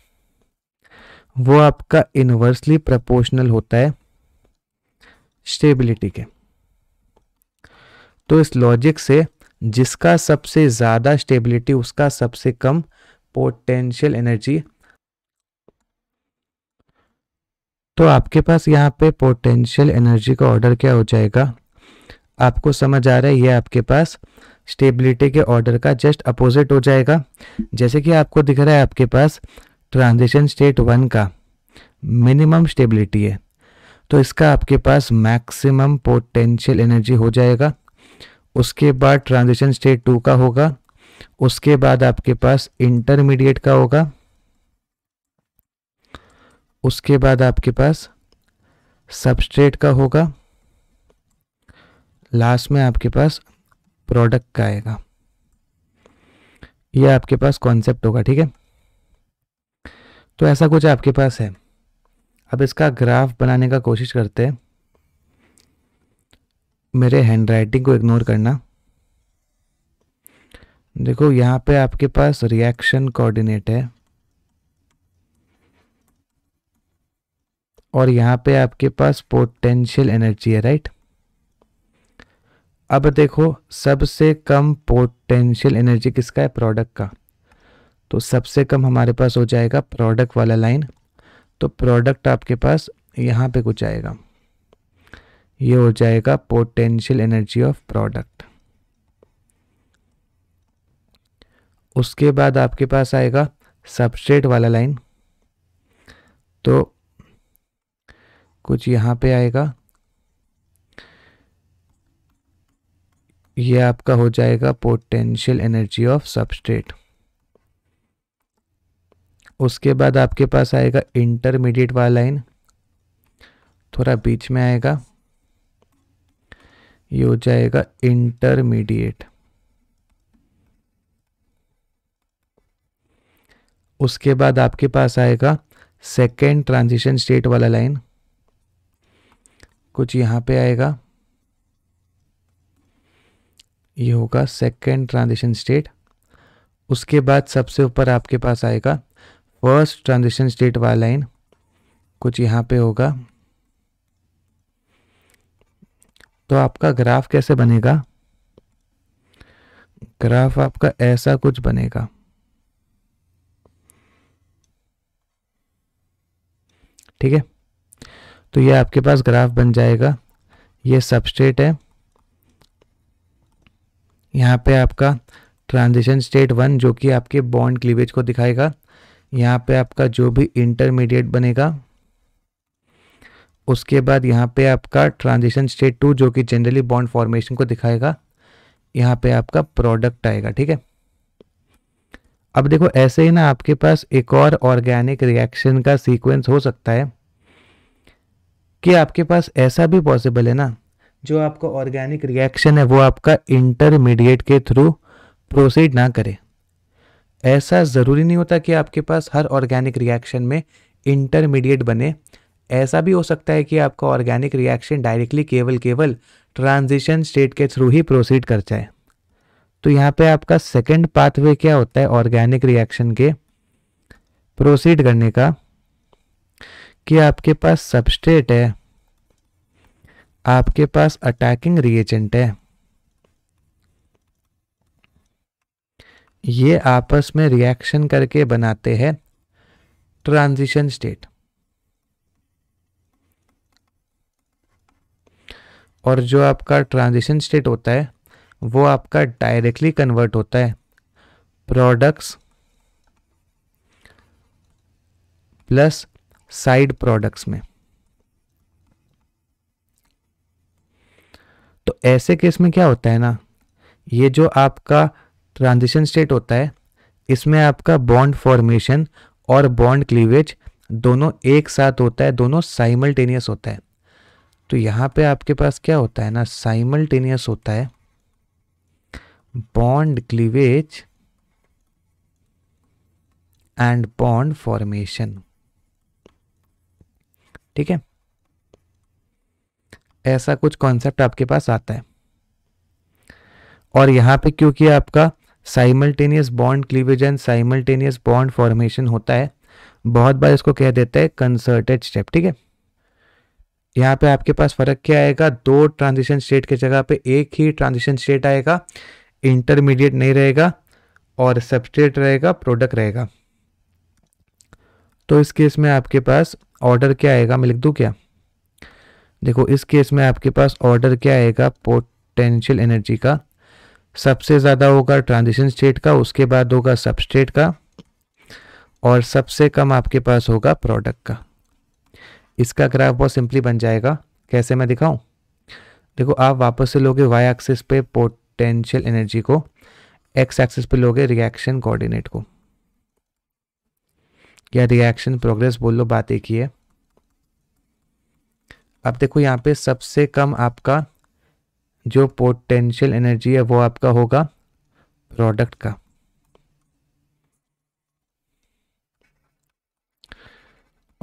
[SPEAKER 1] वो आपका इनवर्सली प्रोपोर्शनल होता है स्टेबिलिटी के तो इस लॉजिक से जिसका सबसे ज़्यादा स्टेबिलिटी उसका सबसे कम पोटेंशियल एनर्जी तो आपके पास यहाँ पे पोटेंशियल एनर्जी का ऑर्डर क्या हो जाएगा आपको समझ आ रहा है ये आपके पास स्टेबिलिटी के ऑर्डर का जस्ट अपोजिट हो जाएगा जैसे कि आपको दिख रहा है आपके पास ट्रांजिशन स्टेट वन का मिनिमम स्टेबिलिटी है तो इसका आपके पास मैक्सिमम पोटेंशियल एनर्जी हो जाएगा उसके बाद ट्रांजिशन स्टेट टू का होगा उसके बाद आपके पास इंटरमीडिएट का होगा उसके बाद आपके पास सबस्ट्रेट का होगा लास्ट में आपके पास प्रोडक्ट का आएगा यह आपके पास कॉन्सेप्ट होगा ठीक है तो ऐसा कुछ आपके पास है अब इसका ग्राफ बनाने का कोशिश करते हैं मेरे हैंड राइटिंग को इग्नोर करना देखो यहाँ पे आपके पास रिएक्शन कोऑर्डिनेट है और यहाँ पे आपके पास पोटेंशियल एनर्जी है राइट अब देखो सबसे कम पोटेंशियल एनर्जी किसका है प्रोडक्ट का तो सबसे कम हमारे पास हो जाएगा प्रोडक्ट वाला लाइन तो प्रोडक्ट आपके पास यहाँ पे कुछ आएगा ये हो जाएगा पोटेंशियल एनर्जी ऑफ प्रोडक्ट उसके बाद आपके पास आएगा सबस्ट्रेट वाला लाइन तो कुछ यहां पे आएगा ये आपका हो जाएगा पोटेंशियल एनर्जी ऑफ सबस्ट्रेट उसके बाद आपके पास आएगा इंटरमीडिएट वाला लाइन थोड़ा बीच में आएगा ये हो जाएगा इंटरमीडिएट उसके बाद आपके पास आएगा सेकेंड ट्रांजिशन स्टेट वाला लाइन कुछ यहां पे आएगा ये होगा सेकेंड ट्रांजिशन स्टेट उसके बाद सबसे ऊपर आपके पास आएगा फर्स्ट ट्रांजिशन स्टेट वाला लाइन कुछ यहां पे होगा तो आपका ग्राफ कैसे बनेगा ग्राफ आपका ऐसा कुछ बनेगा ठीक है तो ये आपके पास ग्राफ बन जाएगा ये सबस्टेट है यहाँ पे आपका ट्रांजिशन स्टेट वन जो कि आपके बॉन्ड क्लीवेज को दिखाएगा यहाँ पे आपका जो भी इंटरमीडिएट बनेगा उसके बाद यहाँ पे आपका ट्रांजिशन स्टेट टू जो कि जनरली बॉन्ड फॉर्मेशन को दिखाएगा यहाँ पे आपका प्रोडक्ट आएगा ठीक है अब देखो ऐसे ही ना आपके पास एक और ऑर्गेनिक रिएक्शन का सीक्वेंस हो सकता है कि आपके पास ऐसा भी पॉसिबल है ना जो आपका ऑर्गेनिक रिएक्शन है वो आपका इंटरमीडिएट के थ्रू प्रोसीड ना करे ऐसा ज़रूरी नहीं होता कि आपके पास हर ऑर्गेनिक रिएक्शन में इंटरमीडिएट बने ऐसा भी हो सकता है कि आपका ऑर्गेनिक रिएक्शन डायरेक्टली केवल केवल ट्रांजिशन स्टेट के थ्रू ही प्रोसीड कर जाए तो यहां पे आपका सेकेंड पाथवे क्या होता है ऑर्गेनिक रिएक्शन के प्रोसीड करने का कि आपके पास सबस्टेट है आपके पास अटैकिंग रिएजेंट है ये आपस में रिएक्शन करके बनाते हैं ट्रांजिशन स्टेट और जो आपका ट्रांजिशन स्टेट होता है वो आपका डायरेक्टली कन्वर्ट होता है प्रोडक्ट्स प्लस साइड प्रोडक्ट्स में तो ऐसे केस में क्या होता है ना ये जो आपका ट्रांजिशन स्टेट होता है इसमें आपका बॉन्ड फॉर्मेशन और बॉन्ड क्लीवेज दोनों एक साथ होता है दोनों साइमल्टेनियस होता है तो यहाँ पे आपके पास क्या होता है ना साइमल्टेनियस होता है bond cleavage and bond formation ठीक है ऐसा कुछ कॉन्सेप्ट आपके पास आता है और यहां पे क्योंकि आपका simultaneous bond cleavage and simultaneous bond formation होता है बहुत बार इसको कह देते हैं कंसर्टेड स्टेप ठीक है यहां पे आपके पास फर्क क्या आएगा दो ट्रांजिशन स्टेट की जगह पे एक ही ट्रांजिशन स्टेट आएगा इंटरमीडिएट नहीं रहेगा और सबस्ट्रेट रहेगा प्रोडक्ट रहेगा तो इस केस में आपके पास ऑर्डर क्या आएगा मैं लिख दूँ क्या देखो इस केस में आपके पास ऑर्डर क्या आएगा पोटेंशियल एनर्जी का सबसे ज़्यादा होगा ट्रांजिशन स्टेट का उसके बाद होगा सबस्ट्रेट का और सबसे कम आपके पास होगा प्रोडक्ट का इसका ग्राफ बहुत सिंपली बन जाएगा कैसे मैं दिखाऊं देखो आप वापस से लोगे वाई एक्सिस पे पोट पोटेंशियल एनर्जी को एक्स एक्सिस पे लोगे रिएक्शन कोऑर्डिनेट को या रिएक्शन प्रोग्रेस बोल लो बात एक ही है अब देखो यहाँ पे सबसे कम आपका जो पोटेंशियल एनर्जी है वो आपका होगा प्रोडक्ट का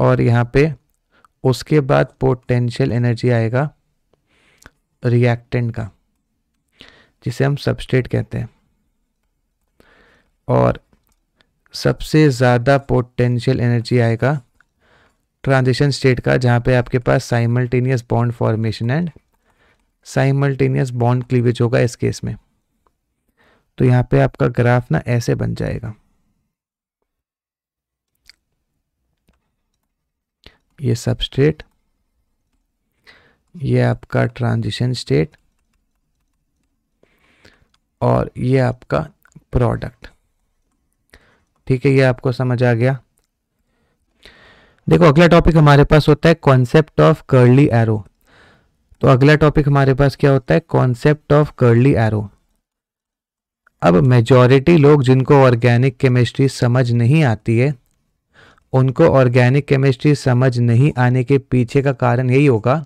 [SPEAKER 1] और यहाँ पे उसके बाद पोटेंशियल एनर्जी आएगा रिएक्टेंट का जिसे हम सबस्ट्रेट कहते हैं और सबसे ज़्यादा पोटेंशियल एनर्जी आएगा ट्रांजिशन स्टेट का जहाँ पे आपके पास simultaneous bond formation and simultaneous bond cleavage होगा इस केस में तो यहाँ पे आपका ग्राफ ना ऐसे बन जाएगा ये सबस्ट्रेट ये आपका ट्रांजिशन स्टेट और ये आपका प्रोडक्ट ठीक है ये आपको समझ आ गया देखो अगला टॉपिक हमारे पास होता है कॉन्सेप्ट ऑफ कर्ली एरो तो अगला टॉपिक हमारे पास क्या होता है कॉन्सेप्ट ऑफ कर्ली एरो अब मेजॉरिटी लोग जिनको ऑर्गेनिक केमिस्ट्री समझ नहीं आती है उनको ऑर्गेनिक केमिस्ट्री समझ नहीं आने के पीछे का कारण यही होगा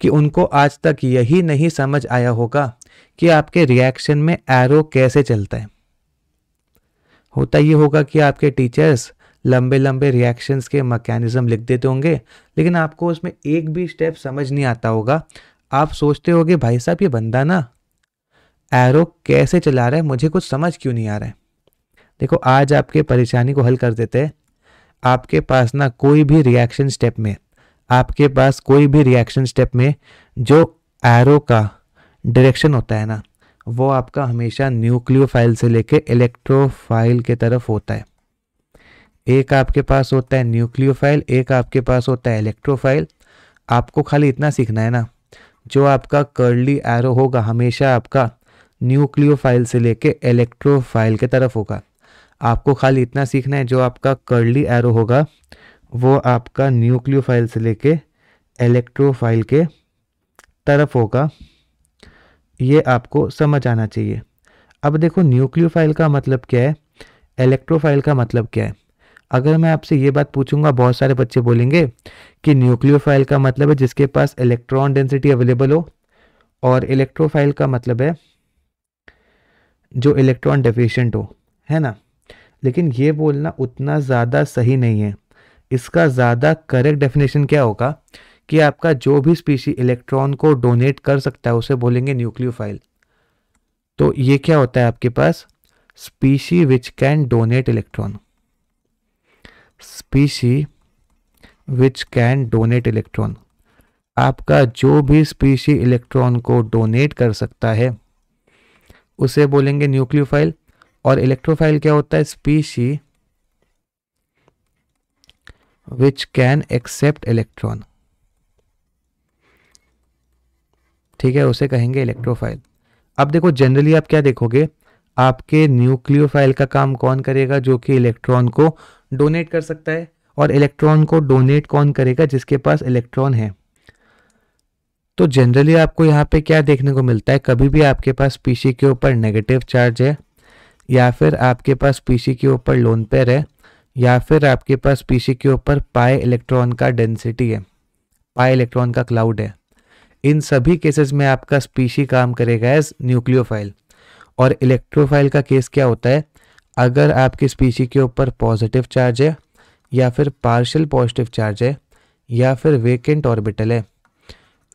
[SPEAKER 1] कि उनको आज तक यही नहीं समझ आया होगा कि आपके रिएक्शन में एरो कैसे चलता है होता ये होगा कि आपके टीचर्स लंबे लंबे रिएक्शंस के मकैनिज़म लिख देते होंगे लेकिन आपको उसमें एक भी स्टेप समझ नहीं आता होगा आप सोचते होगे भाई साहब ये बंदा ना एरो कैसे चला रहा है मुझे कुछ समझ क्यों नहीं आ रहा है देखो आज आपके परेशानी को हल कर देते हैं आपके पास ना कोई भी रिएक्शन स्टेप में आपके पास कोई भी रिएक्शन स्टेप में जो एरो का डायरेक्शन होता है ना वो आपका हमेशा न्यूक्लियोफाइल से लेके इलेक्ट्रोफाइल के तरफ होता है एक आपके पास होता है न्यूक्लियोफाइल एक आपके पास होता है इलेक्ट्रोफाइल आपको खाली इतना सीखना है ना जो आपका कर्ली एरो होगा हमेशा आपका न्यूक्लियोफाइल से लेके इलेक्ट्रोफाइल के तरफ होगा आपको खाली इतना सीखना है जो आपका कर्ली एरो होगा वो आपका न्यूक्लियोफाइल से लेके इलेक्ट्रोफाइल के तरफ होगा ये आपको समझ आना चाहिए अब देखो न्यूक्लियोफाइल का मतलब क्या है इलेक्ट्रोफाइल का मतलब क्या है अगर मैं आपसे ये बात पूछूंगा बहुत सारे बच्चे बोलेंगे कि न्यूक्लियोफाइल का मतलब है जिसके पास इलेक्ट्रॉन डेंसिटी अवेलेबल हो और इलेक्ट्रोफाइल का मतलब है जो इलेक्ट्रॉन डेफिशिएंट हो है ना लेकिन ये बोलना उतना ज़्यादा सही नहीं है इसका ज़्यादा करेक्ट डेफिनेशन क्या होगा कि आपका जो भी स्पीसी इलेक्ट्रॉन को डोनेट कर सकता है उसे बोलेंगे न्यूक्लियोफाइल तो ये क्या होता है आपके पास species which can donate electron species which can donate electron आपका जो भी स्पीशी इलेक्ट्रॉन को डोनेट कर सकता है उसे बोलेंगे न्यूक्लियोफाइल और इलेक्ट्रोफाइल क्या होता है species which can accept electron ठीक है उसे कहेंगे इलेक्ट्रोफाइल अब देखो जनरली आप क्या देखोगे आपके न्यूक्लियोफाइल का काम कौन करेगा जो कि इलेक्ट्रॉन को डोनेट कर सकता है और इलेक्ट्रॉन को डोनेट कौन करेगा जिसके पास इलेक्ट्रॉन है तो जनरली आपको यहाँ पे क्या देखने को मिलता है कभी भी आपके पास पीसी के ऊपर नेगेटिव चार्ज है या फिर आपके पास पीसी के ऊपर लोन पेयर है या फिर आपके पास पीसी के ऊपर पाए इलेक्ट्रॉन का डेंसिटी है पाए इलेक्ट्रॉन का क्लाउड है इन सभी केसेस में आपका स्पीशी काम करेगा एज न्यूक्लियोफाइल और इलेक्ट्रोफाइल का केस क्या होता है अगर आपकी स्पीशी के ऊपर पॉजिटिव चार्ज है या फिर पार्शियल पॉजिटिव चार्ज है या फिर वेकेंट ऑर्बिटल है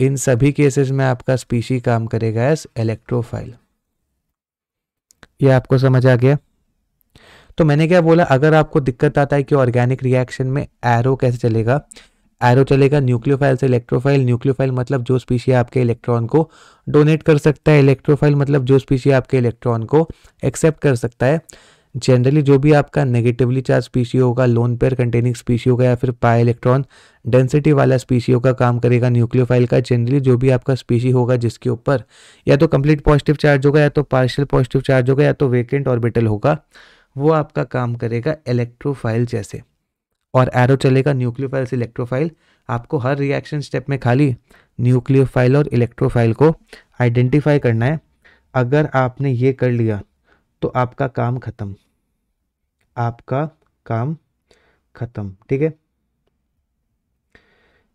[SPEAKER 1] इन सभी केसेस में आपका स्पीशी काम करेगा एज इलेक्ट्रोफाइल ये आपको समझ आ गया तो मैंने क्या बोला अगर आपको दिक्कत आता है कि ऑर्गेनिक रिएक्शन में एरो कैसे चलेगा एरो चलेगा न्यूक्लियोफाइल से इलेक्ट्रोफाइल न्यूक्लियोफाइल मतलब जो स्पीशी आपके इलेक्ट्रॉन को डोनेट कर सकता है इलेक्ट्रोफाइल मतलब जो स्पीशी आपके इलेक्ट्रॉन को एक्सेप्ट कर सकता है जनरली जो भी आपका नेगेटिवली चार्ज स्पीशी होगा लोन पेयर कंटेनिंग स्पीशी होगा या फिर पाए इलेक्ट्रॉन डेंसिटी वाला स्पीशी का काम करेगा न्यूक्लियोफाइल का जनरली जो भी आपका स्पीशी होगा जिसके ऊपर या तो कंप्लीट पॉजिटिव चार्ज होगा या तो पार्शियल पॉजिटिव चार्ज होगा या तो वेकेंट ऑर्बिटल होगा वो आपका काम करेगा इलेक्ट्रोफाइल जैसे और एरो चलेगा न्यूक्लियोफाइल से इलेक्ट्रोफाइल आपको हर रिएक्शन स्टेप में खाली न्यूक्लियोफाइल और इलेक्ट्रोफाइल को आइडेंटिफाई करना है अगर आपने ये कर लिया तो आपका काम ख़त्म आपका काम ख़त्म ठीक है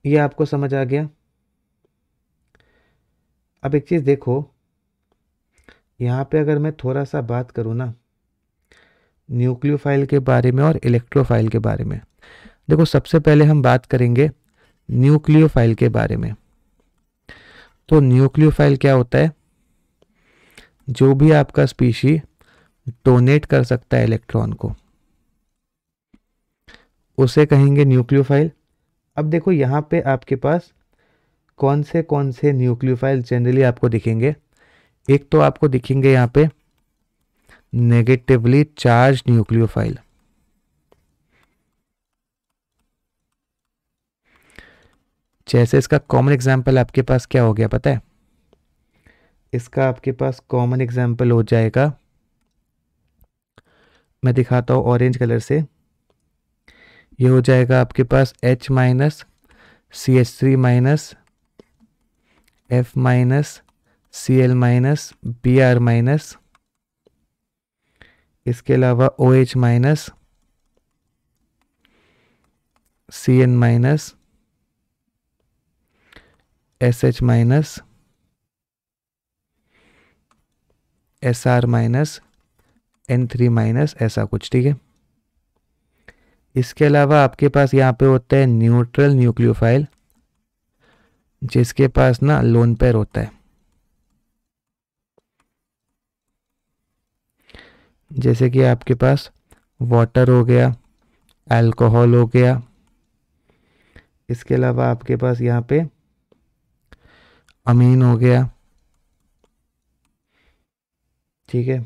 [SPEAKER 1] ये आपको समझ आ गया अब एक चीज़ देखो यहाँ पे अगर मैं थोड़ा सा बात करूँ ना न्यूक्लियोफाइल के बारे में और इलेक्ट्रोफाइल के बारे में देखो सबसे पहले हम बात करेंगे न्यूक्लियोफाइल के बारे में तो न्यूक्लियोफाइल क्या होता है जो भी आपका स्पीशी डोनेट कर सकता है इलेक्ट्रॉन को उसे कहेंगे न्यूक्लियोफाइल अब देखो यहाँ पे आपके पास कौन से कौन से न्यूक्लियोफाइल जनरली आपको दिखेंगे एक तो आपको दिखेंगे यहाँ पे नेगेटिवली चार्ज न्यूक्लियोफाइल जैसे इसका कॉमन एग्जाम्पल आपके पास क्या हो गया पता है इसका आपके पास कॉमन एग्जाम्पल हो जाएगा मैं दिखाता हूँ ऑरेंज कलर से ये हो जाएगा आपके पास H minus C H three minus F minus C L minus B R minus इसके अलावा O H minus C N minus S H minus S R minus N three minus ऐसा कुछ ठीक है इसके अलावा आपके पास यहाँ पे होता है न्यूट्रल न्यूक्लियोफाइल जिसके पास ना लोन पेयर होता है जैसे कि आपके पास वाटर हो गया अल्कोहल हो गया इसके अलावा आपके पास यहाँ पे अमीन हो गया ठीक है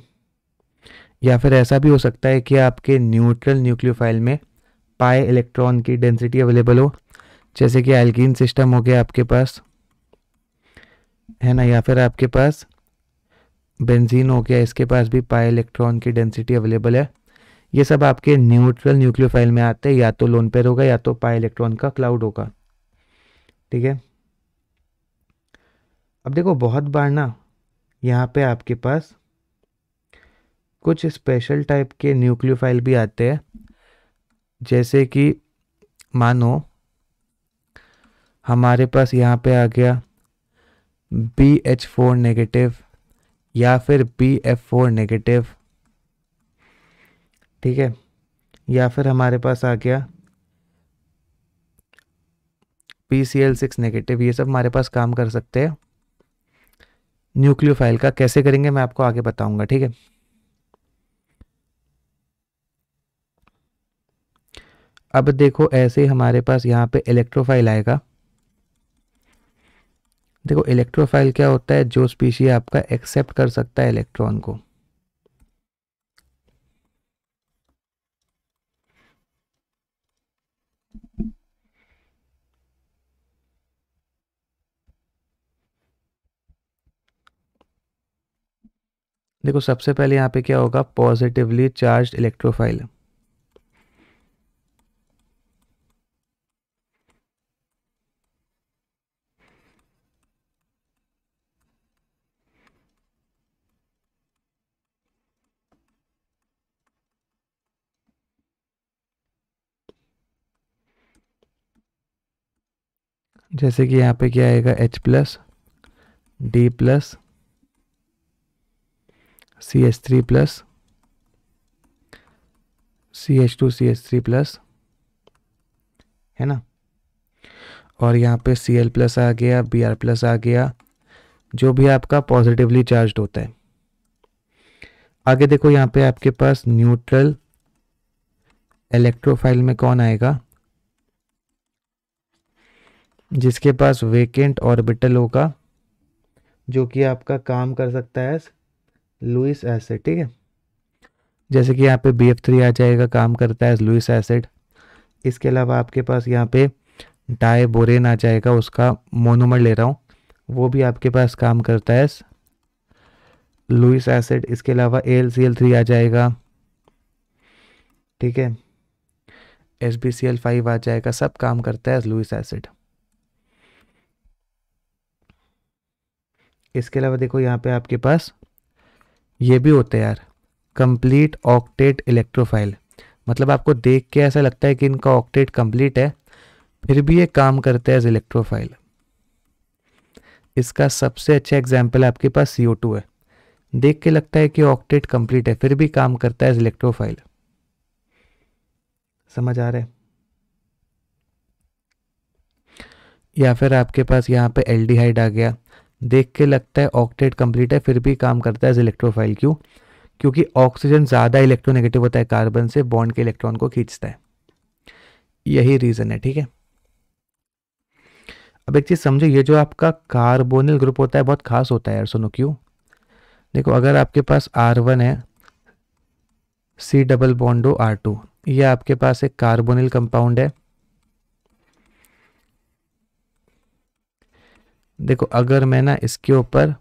[SPEAKER 1] या फिर ऐसा भी हो सकता है कि आपके न्यूट्रल न्यूक्लियोफाइल में पाए इलेक्ट्रॉन की डेंसिटी अवेलेबल हो जैसे कि एल्गिन सिस्टम हो गया आपके पास है ना या फिर आपके पास बेंजीन हो गया इसके पास भी पाए इलेक्ट्रॉन की डेंसिटी अवेलेबल है ये सब आपके न्यूट्रल न्यूक्लियोफाइल में आते हैं या तो लोन पेयर होगा या तो पाए इलेक्ट्रॉन का क्लाउड होगा ठीक है अब देखो बहुत बार ना यहाँ पे आपके पास कुछ स्पेशल टाइप के न्यूक्लियोफाइल भी आते हैं जैसे कि मानो हमारे पास यहाँ पे आ गया बी एच फोर नेगेटिव या फिर बी एफ फोर नेगेटिव ठीक है या फिर हमारे पास आ गया P C L six negative ये सब हमारे पास काम कर सकते हैं न्यूक्लियोफाइल का कैसे करेंगे मैं आपको आगे बताऊंगा ठीक है अब देखो ऐसे हमारे पास यहाँ पे इलेक्ट्रोफाइल आएगा देखो इलेक्ट्रोफाइल क्या होता है जो स्पीशी आपका एक्सेप्ट कर सकता है इलेक्ट्रॉन को देखो सबसे पहले यहाँ पे क्या होगा पॉजिटिवली चार्ज इलेक्ट्रोफाइल जैसे कि यहाँ पे क्या आएगा H plus D plus C H three plus C H two C H three plus है ना और यहाँ पे सी एल प्लस आ गया बी आर प्लस आ गया जो भी आपका पॉजिटिवली चार्ज होता है आगे देखो यहाँ पे आपके पास न्यूट्रल इलेक्ट्रोफाइल में कौन आएगा जिसके पास वेकेंट ऑर्बिटल होगा जो कि आपका काम कर सकता है लुइस एसिड ठीक है जैसे कि यहाँ पे बी एफ थ्री आ जाएगा काम करता है लुइस एसिड इसके अलावा आपके पास यहाँ पे डायबोरेन आ जाएगा उसका मोनोमर ले रहा हूँ वो भी आपके पास काम करता है लुइस एसिड इसके अलावा एल सी एल थ्री आ जाएगा ठीक है S B C L five आ जाएगा सब काम करता है लुइस एसिड इसके अलावा देखो यहाँ पे आपके पास ये भी होता है यार कंप्लीट ऑक्टेट इलेक्ट्रोफाइल मतलब आपको देख के ऐसा लगता है कि इनका ऑक्टेट कंप्लीट है फिर भी ये काम करते हैं एज इलेक्ट्रोफाइल इसका सबसे अच्छा एग्जाम्पल आपके पास सी है देख के लगता है कि ऑक्टेट कंप्लीट है फिर भी काम करता है एज इलेक्ट्रोफाइल समझ आ रहा है या फिर आपके पास यहाँ पे एल्डिहाइड आ गया देख के लगता है ऑक्टेट कंप्लीट है फिर भी काम करता है इलेक्ट्रोफाइल क्यों क्योंकि ऑक्सीजन ज़्यादा इलेक्ट्रोनेगेटिव होता है कार्बन से बॉन्ड के इलेक्ट्रॉन को खींचता है यही रीज़न है ठीक है अब एक चीज़ समझो ये जो आपका कार्बोनिल ग्रुप होता है बहुत खास होता है यार सुनो क्यों देखो अगर आपके पास आर वन है C double bond O R two ये आपके पास एक कार्बोनिल कंपाउंड है देखो अगर मैं ना इसके ऊपर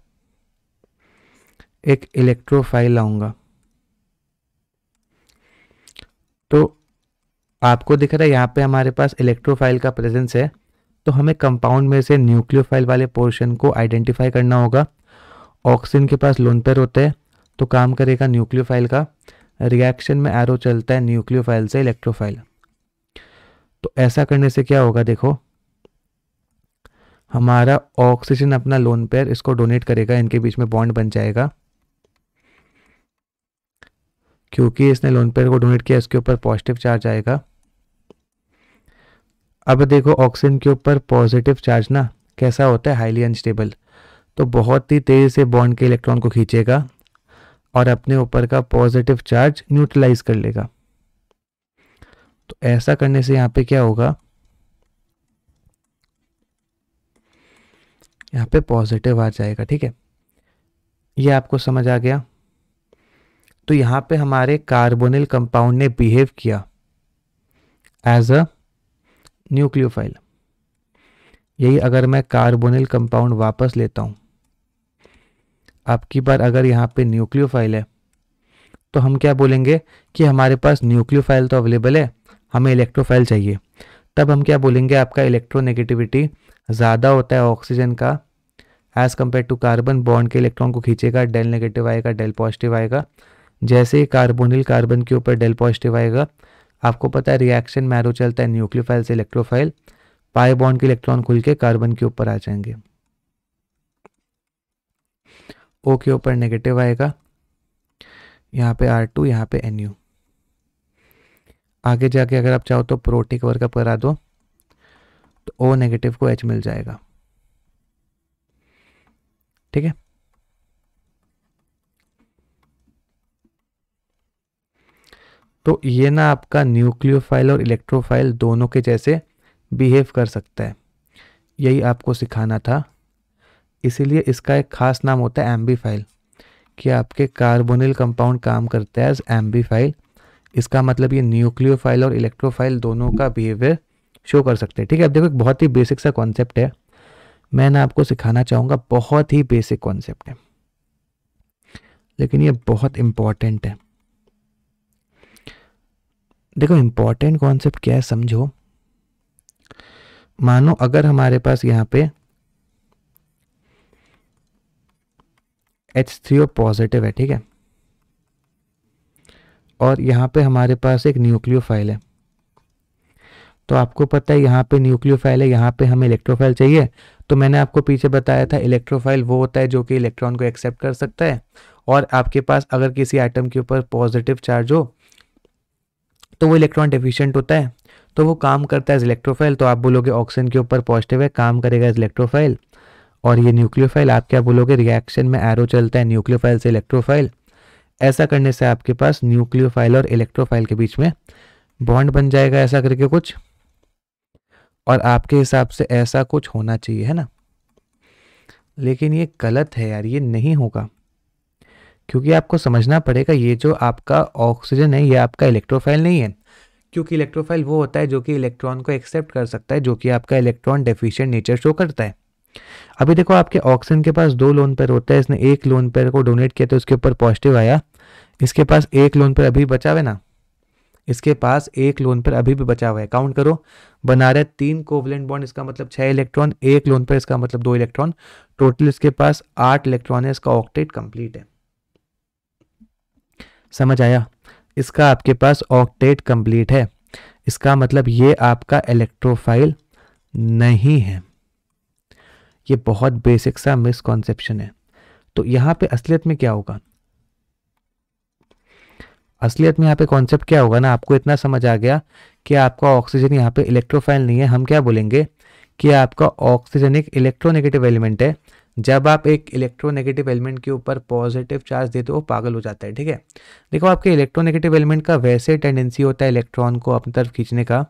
[SPEAKER 1] एक इलेक्ट्रोफाइल लाऊंगा तो आपको दिख रहा है यहाँ पे हमारे पास इलेक्ट्रोफाइल का प्रेजेंस है तो हमें कंपाउंड में से न्यूक्लियोफाइल वाले पोर्शन को आइडेंटिफाई करना होगा ऑक्सीजन के पास लोन पेर होते हैं तो काम करेगा न्यूक्लियोफाइल का रिएक्शन में एरो चलता है न्यूक्लियोफाइल से इलेक्ट्रोफाइल तो ऐसा करने से क्या होगा देखो हमारा ऑक्सीजन अपना लोन पेयर इसको डोनेट करेगा इनके बीच में बॉन्ड बन जाएगा क्योंकि इसने लोन पेयर को डोनेट किया इसके ऊपर पॉजिटिव चार्ज आएगा अब देखो ऑक्सीजन के ऊपर पॉजिटिव चार्ज ना कैसा होता है हाईली अनस्टेबल तो बहुत ही तेज़ से बॉन्ड के इलेक्ट्रॉन को खींचेगा और अपने ऊपर का पॉजिटिव चार्ज न्यूट्रलाइज कर लेगा तो ऐसा करने से यहाँ पे क्या होगा यहाँ पे पॉजिटिव आ जाएगा ठीक है ये आपको समझ आ गया तो यहाँ पे हमारे कार्बोनिल कंपाउंड ने बिहेव किया एज अ न्यूक्लियोफाइल यही अगर मैं कार्बोनिल कंपाउंड वापस लेता हूँ आपकी बार अगर यहाँ पे न्यूक्लियोफाइल है तो हम क्या बोलेंगे कि हमारे पास न्यूक्लियोफाइल तो अवेलेबल है हमें इलेक्ट्रोफाइल चाहिए तब हम क्या बोलेंगे आपका इलेक्ट्रोनेगेटिविटी ज़्यादा होता है ऑक्सीजन का as compare to carbon bond के इलेक्ट्रॉन को खींचेगा डेल नेगेटिव आएगा डेल पॉजिटिव आएगा जैसे ही कार्बोनिल कार्बन के ऊपर डेल पॉजिटिव आएगा आपको पता है रिएक्शन मैरो चलता है न्यूक्लियोफाइल से इलेक्ट्रोफाइल पाए बॉन्ड के इलेक्ट्रॉन खुल के कार्बन के ऊपर आ जाएंगे ओ के ऊपर नेगेटिव आएगा यहाँ पे आर टू यहाँ पे एन यू आगे जाके अगर आप चाहो तो प्रोटीक वर्कअप करा दो तो ओ नेगेटिव को एच मिल जाएगा ठीक है तो ये ना आपका न्यूक्लियोफाइल और इलेक्ट्रोफाइल दोनों के जैसे बिहेव कर सकता है यही आपको सिखाना था इसीलिए इसका एक ख़ास नाम होता है एम्बीफाइल कि आपके कार्बोनिल कंपाउंड काम करते हैं एज एम्बीफाइल इसका मतलब ये न्यूक्लियोफाइल और इलेक्ट्रोफाइल दोनों का बिहेवियर शो कर सकते हैं ठीक है अब देखो एक बहुत ही बेसिक सा कॉन्सेप्ट है मैं ना आपको सिखाना चाहूंगा बहुत ही बेसिक कॉन्सेप्ट है लेकिन ये बहुत इंपॉर्टेंट है देखो इंपॉर्टेंट कॉन्सेप्ट क्या है समझो मानो अगर हमारे पास यहां पे एच थ्री ओ पॉजिटिव है ठीक है और यहां पे हमारे पास एक न्यूक्लियो फाइल है तो आपको पता है यहाँ पे न्यूक्लियोफाइल है यहाँ पे हमें इलेक्ट्रोफाइल चाहिए तो मैंने आपको पीछे बताया था इलेक्ट्रोफाइल वो होता है जो कि इलेक्ट्रॉन को एक्सेप्ट कर सकता है और आपके पास अगर किसी आइटम के ऊपर पॉजिटिव चार्ज हो तो वो इलेक्ट्रॉन डिफिशियंट होता है तो वो काम करता है इलेक्ट्रोफाइल तो आप बोलोगे ऑक्सीजन के ऊपर पॉजिटिव है काम करेगा इलेक्ट्रोफाइल और ये न्यूक्लियोफाइल आप क्या बोलोगे रिएक्शन में एरो चलता है न्यूक्लियोफाइल से इलेक्ट्रोफाइल ऐसा करने से आपके पास न्यूक्लियोफाइल और इलेक्ट्रोफाइल के बीच में बॉन्ड बन जाएगा ऐसा करके कुछ और आपके हिसाब से ऐसा कुछ होना चाहिए है ना लेकिन ये गलत है यार ये नहीं होगा क्योंकि आपको समझना पड़ेगा ये जो आपका ऑक्सीजन है ये आपका इलेक्ट्रोफाइल नहीं है क्योंकि इलेक्ट्रोफाइल वो होता है जो कि इलेक्ट्रॉन को एक्सेप्ट कर सकता है जो कि आपका इलेक्ट्रॉन डेफिशिएंट नेचर शो करता है अभी देखो आपके ऑक्सीजन के पास दो लोन पेयर होता है इसने एक लोन पेयर को डोनेट किया तो उसके ऊपर पॉजिटिव आया इसके पास एक लोन पेयर अभी बचा हुआ ना इसके पास एक लोन पर अभी भी बचा हुआ है काउंट करो बना रहे तीन कोवलेंट बॉन्ड इसका मतलब छह इलेक्ट्रॉन एक लोन पर इसका मतलब दो इलेक्ट्रॉन टोटल इसके पास आठ इलेक्ट्रॉन है इसका ऑक्टेट कंप्लीट है समझ आया इसका आपके पास ऑक्टेट कंप्लीट है इसका मतलब ये आपका इलेक्ट्रोफाइल नहीं है ये बहुत बेसिक सा मिसकॉन्सेप्शन है तो यहां पे असलियत में क्या होगा असलियत में यहाँ पे कॉन्सेप्ट क्या होगा ना आपको इतना समझ आ गया कि आपका ऑक्सीजन यहाँ पे इलेक्ट्रोफाइल नहीं है हम क्या बोलेंगे कि आपका ऑक्सीजन एक इलेक्ट्रोनेगेटिव एलिमेंट है जब आप एक इलेक्ट्रोनेगेटिव एलिमेंट के ऊपर पॉजिटिव चार्ज देते हो पागल हो जाता है ठीक है देखो आपके इलेक्ट्रोनेगेटिव एलिमेंट का वैसे टेंडेंसी होता है इलेक्ट्रॉन को अपनी तरफ खींचने का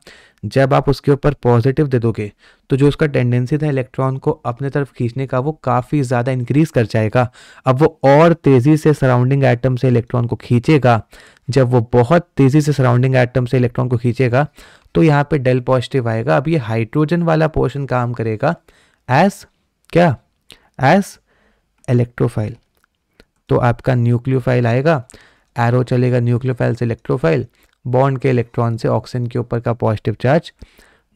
[SPEAKER 1] जब आप उसके ऊपर पॉजिटिव दे दोगे तो जो उसका टेंडेंसी था इलेक्ट्रॉन को अपने तरफ खींचने का वो काफ़ी ज़्यादा इंक्रीज़ कर जाएगा अब वो और तेज़ी से सराउंडिंग आइटम से इलेक्ट्रॉन को खींचेगा जब वो बहुत तेज़ी से सराउंडिंग आइटम से इलेक्ट्रॉन को खींचेगा तो यहाँ पर डेल पॉजिटिव आएगा अब ये हाइड्रोजन वाला पोर्शन काम करेगा एज क्या एज इलेक्ट्रोफाइल तो आपका न्यूक्लियोफाइल आएगा एरो चलेगा न्यूक्लियोफाइल से इलेक्ट्रोफाइल बॉन्ड के इलेक्ट्रॉन से ऑक्सीजन के ऊपर का पॉजिटिव चार्ज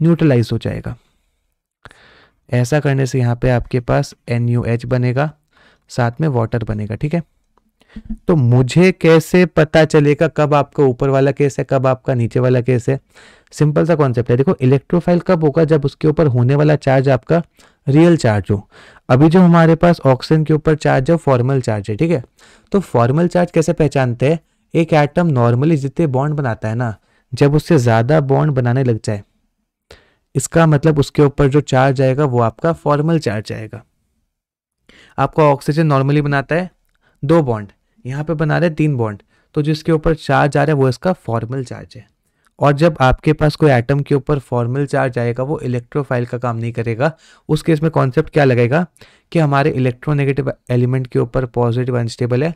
[SPEAKER 1] न्यूट्रलाइज हो जाएगा ऐसा करने से यहाँ पे आपके पास एन बनेगा साथ में वाटर बनेगा ठीक है तो मुझे कैसे पता चलेगा कब आपका ऊपर वाला केस है कब आपका नीचे वाला केस है सिंपल सा कॉन्सेप्ट है देखो इलेक्ट्रोफाइल कब होगा जब उसके ऊपर होने वाला चार्ज आपका रियल चार्ज हो अभी जो हमारे पास ऑक्सीजन के ऊपर चार्ज है फॉर्मल चार्ज है ठीक है तो फॉर्मल चार्ज कैसे पहचानते हैं एक एटम नॉर्मली जितने बॉन्ड बनाता है ना जब उससे ज़्यादा बॉन्ड बनाने लग जाए इसका मतलब उसके ऊपर जो चार्ज आएगा वो आपका फॉर्मल चार्ज आएगा आपका ऑक्सीजन नॉर्मली बनाता है दो बॉन्ड यहाँ पे बना रहे तीन बॉन्ड तो जिसके ऊपर चार्ज आ रहा है वो इसका फॉर्मल चार्ज है और जब आपके पास कोई एटम के ऊपर फॉर्मल चार्ज आएगा वो इलेक्ट्रोफाइल का काम नहीं करेगा उस केस में कॉन्सेप्ट क्या लगेगा कि हमारे इलेक्ट्रोनेगेटिव एलिमेंट के ऊपर पॉजिटिव अनस्टेबल है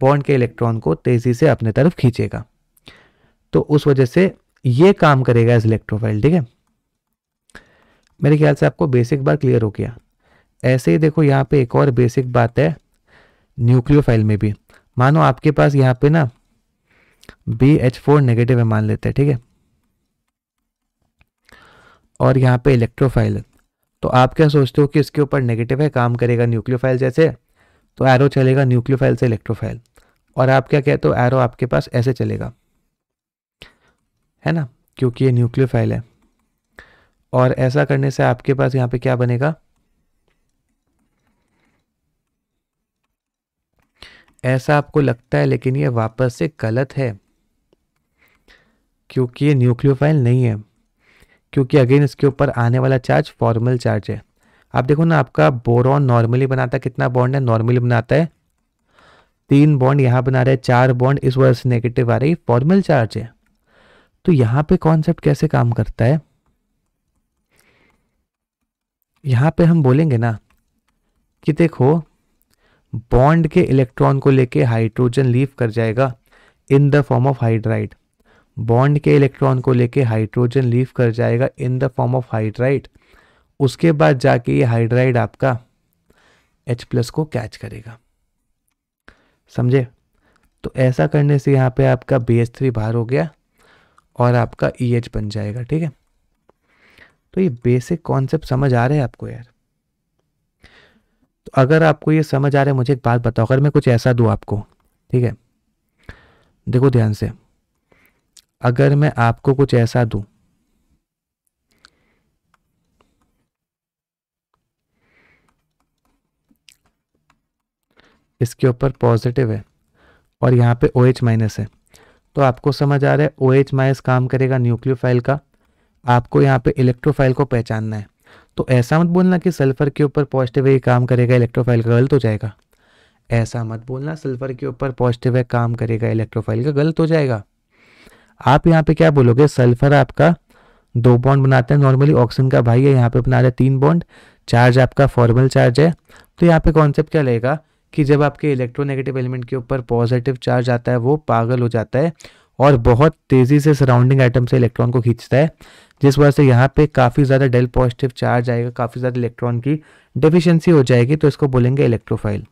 [SPEAKER 1] बॉन्ड के इलेक्ट्रॉन को तेज़ी से अपने तरफ खींचेगा तो उस वजह से ये काम करेगा इस इलेक्ट्रोफाइल ठीक है मेरे ख्याल से आपको बेसिक बात क्लियर हो गया ऐसे ही देखो यहाँ पे एक और बेसिक बात है न्यूक्लियोफाइल में भी मानो आपके पास यहाँ पे ना बी एच फोर नेगेटिव है मान लेते हैं ठीक है और यहाँ पे इलेक्ट्रोफाइल है तो आप क्या सोचते हो कि इसके ऊपर नेगेटिव है काम करेगा न्यूक्लियोफाइल जैसे तो एरो चलेगा न्यूक्लियोफाइल से इलेक्ट्रोफाइल और आप क्या कहते हो एरो आपके पास ऐसे चलेगा है ना क्योंकि ये न्यूक्लियोफाइल है और ऐसा करने से आपके पास यहाँ पे क्या बनेगा ऐसा आपको लगता है लेकिन ये वापस से गलत है क्योंकि ये न्यूक्लियोफाइल नहीं है क्योंकि अगेन इसके ऊपर आने वाला चार्ज फॉर्मल चार्ज है आप देखो ना आपका बोरॉन नॉर्मली बनाता है कितना बॉन्ड है नॉर्मली बनाता है तीन बॉन्ड यहाँ बना रहे चार बॉन्ड इस वजह से नेगेटिव आ रही फॉर्मल चार्ज है तो यहाँ पे कॉन्सेप्ट कैसे काम करता है यहाँ पे हम बोलेंगे ना कि देखो बॉन्ड के इलेक्ट्रॉन को लेके हाइड्रोजन लीव कर जाएगा in the form of hydride bond के इलेक्ट्रॉन को लेके हाइड्रोजन लीव कर जाएगा in the form of hydride उसके बाद जाके ये हाइड्राइड आपका H प्लस को कैच करेगा समझे तो ऐसा करने से यहाँ पे आपका बी थ्री बाहर हो गया और आपका ई e EH बन जाएगा ठीक है तो ये बेसिक कॉन्सेप्ट समझ आ रहे हैं आपको यार तो अगर आपको ये समझ आ रहा है मुझे एक बात बताओ अगर मैं कुछ ऐसा दूँ आपको ठीक है देखो ध्यान से अगर मैं आपको कुछ ऐसा दूँ इसके ऊपर पॉजिटिव है और यहाँ पे ओ एच माइनस है तो आपको समझ आ रहा है ओ एच माइनस काम करेगा न्यूक्लियोफाइल का आपको यहाँ पे इलेक्ट्रोफाइल को पहचानना है तो ऐसा मत बोलना कि सल्फर के ऊपर पॉजिटिव है काम करेगा इलेक्ट्रोफाइल का गलत हो जाएगा ऐसा मत बोलना सल्फर के ऊपर पॉजिटिव है काम करेगा इलेक्ट्रोफाइल का गलत हो जाएगा आप यहाँ पे क्या बोलोगे सल्फर आपका दो बॉन्ड बनाते हैं नॉर्मली ऑक्सीजन का भाई है यहाँ पे बना रहे तीन बॉन्ड चार्ज आपका फॉर्मल चार्ज है तो यहाँ पे कॉन्सेप्ट क्या लगेगा कि जब आपके इलेक्ट्रोनेगेटिव एलिमेंट के ऊपर पॉजिटिव चार्ज आता है वो पागल हो जाता है और बहुत तेज़ी से सराउंडिंग आइटम से इलेक्ट्रॉन को खींचता है जिस वजह से यहाँ पे काफ़ी ज़्यादा डेल पॉजिटिव चार्ज आएगा काफ़ी ज़्यादा इलेक्ट्रॉन की डिफिशियंसी हो जाएगी तो इसको बोलेंगे इलेक्ट्रोफाइल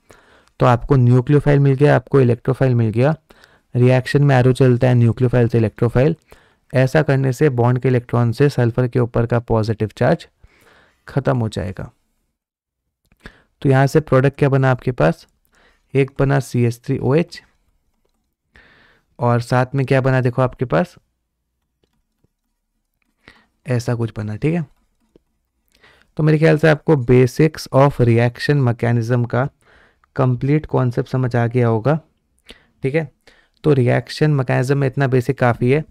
[SPEAKER 1] तो आपको न्यूक्लियोफाइल मिल गया आपको इलेक्ट्रोफाइल मिल गया रिएक्शन में एरो चलता है न्यूक्लियोफाइल से इलेक्ट्रोफाइल ऐसा करने से बॉन्ड के इलेक्ट्रॉन से सल्फर के ऊपर का पॉजिटिव चार्ज ख़त्म हो जाएगा तो यहाँ से प्रोडक्ट क्या बना आपके पास एक बना C S three O H और साथ में क्या बना देखो आपके पास ऐसा कुछ बना ठीक है तो मेरे ख्याल से आपको बेसिक्स ऑफ रिएक्शन मैकेनिज्म का कंप्लीट कॉन्सेप्ट समझ आ गया होगा ठीक है तो रिएक्शन मैकेनिज्म में इतना बेसिक काफ़ी है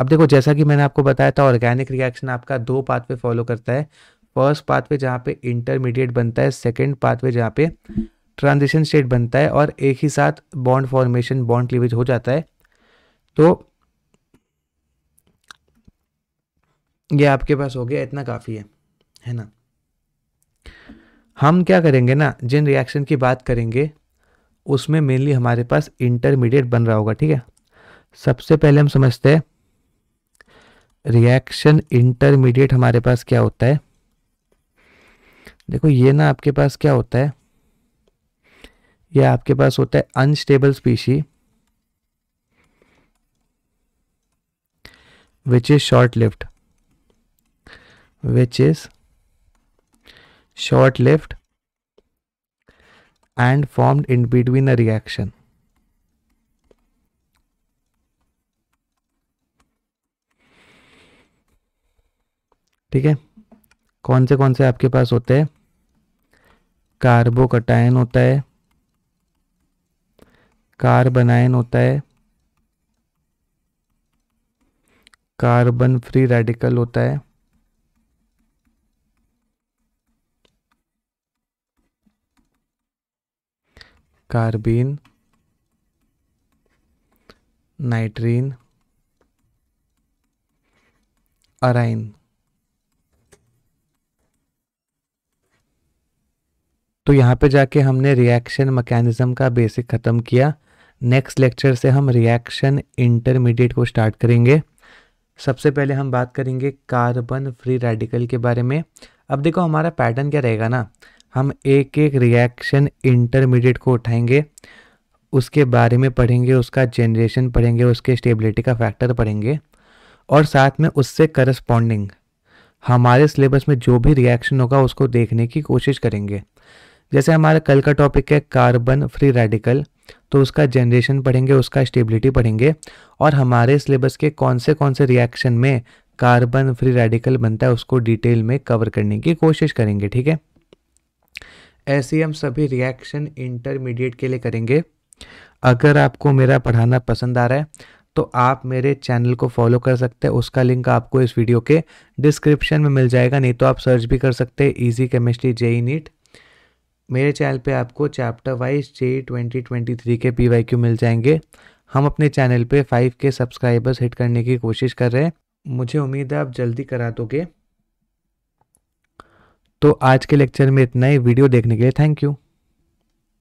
[SPEAKER 1] अब देखो जैसा कि मैंने आपको बताया था ऑर्गेनिक रिएक्शन आपका दो पाथवे फॉलो करता है फर्स्ट पाथवे जहाँ पे इंटरमीडिएट बनता है सेकेंड पाथवे जहाँ पे ट्रांजिशन स्टेट बनता है और एक ही साथ बॉन्ड फॉर्मेशन बॉन्ड क्लीवेज हो जाता है तो ये आपके पास हो गया इतना काफ़ी है है ना हम क्या करेंगे ना जिन रिएक्शन की बात करेंगे उसमें मेनली हमारे पास इंटरमीडिएट बन रहा होगा ठीक है सबसे पहले हम समझते हैं रिएक्शन इंटरमीडिएट हमारे पास क्या होता है देखो ये ना आपके पास क्या होता है ये आपके पास होता है unstable species which is short lived which is short lived and formed in between a reaction ठीक है कौन से कौन से आपके पास होते हैं कार्बोकटायन होता है कार्बनायन होता है कार्बन फ्री रेडिकल होता है कार्बीन नाइट्रीन अराइन तो यहाँ पे जाके हमने रिएक्शन मैकेनिज्म का बेसिक ख़त्म किया नेक्स्ट लेक्चर से हम रिएक्शन इंटरमीडिएट को स्टार्ट करेंगे सबसे पहले हम बात करेंगे कार्बन फ्री रेडिकल के बारे में अब देखो हमारा पैटर्न क्या रहेगा ना हम एक एक रिएक्शन इंटरमीडिएट को उठाएंगे उसके बारे में पढ़ेंगे उसका जनरेशन पढ़ेंगे उसके स्टेबिलिटी का फैक्टर पढ़ेंगे और साथ में उससे करस्पॉन्डिंग हमारे सिलेबस में जो भी रिएक्शन होगा उसको देखने की कोशिश करेंगे जैसे हमारा कल का टॉपिक है कार्बन फ्री रेडिकल तो उसका जनरेशन पढ़ेंगे उसका स्टेबिलिटी पढ़ेंगे और हमारे सिलेबस के कौन से कौन से रिएक्शन में कार्बन फ्री रेडिकल बनता है उसको डिटेल में कवर करने की कोशिश करेंगे ठीक है ऐसे हम सभी रिएक्शन इंटरमीडिएट के लिए करेंगे अगर आपको मेरा पढ़ाना पसंद आ रहा है तो आप मेरे चैनल को फॉलो कर सकते हैं उसका लिंक आपको इस वीडियो के डिस्क्रिप्शन में मिल जाएगा नहीं तो आप सर्च भी कर सकते हैं ईजी केमिस्ट्री जेई नीट मेरे चैनल पे आपको chapter wise J twenty twenty three के पी वाई क्यू मिल जाएंगे हम अपने चैनल पे फाइव के सब्सक्राइबर्स हिट करने की कोशिश कर रहे हैं मुझे उम्मीद है आप जल्दी करा दोगे तो आज के लेक्चर में इतना ही वीडियो देखने के लिए थैंक यू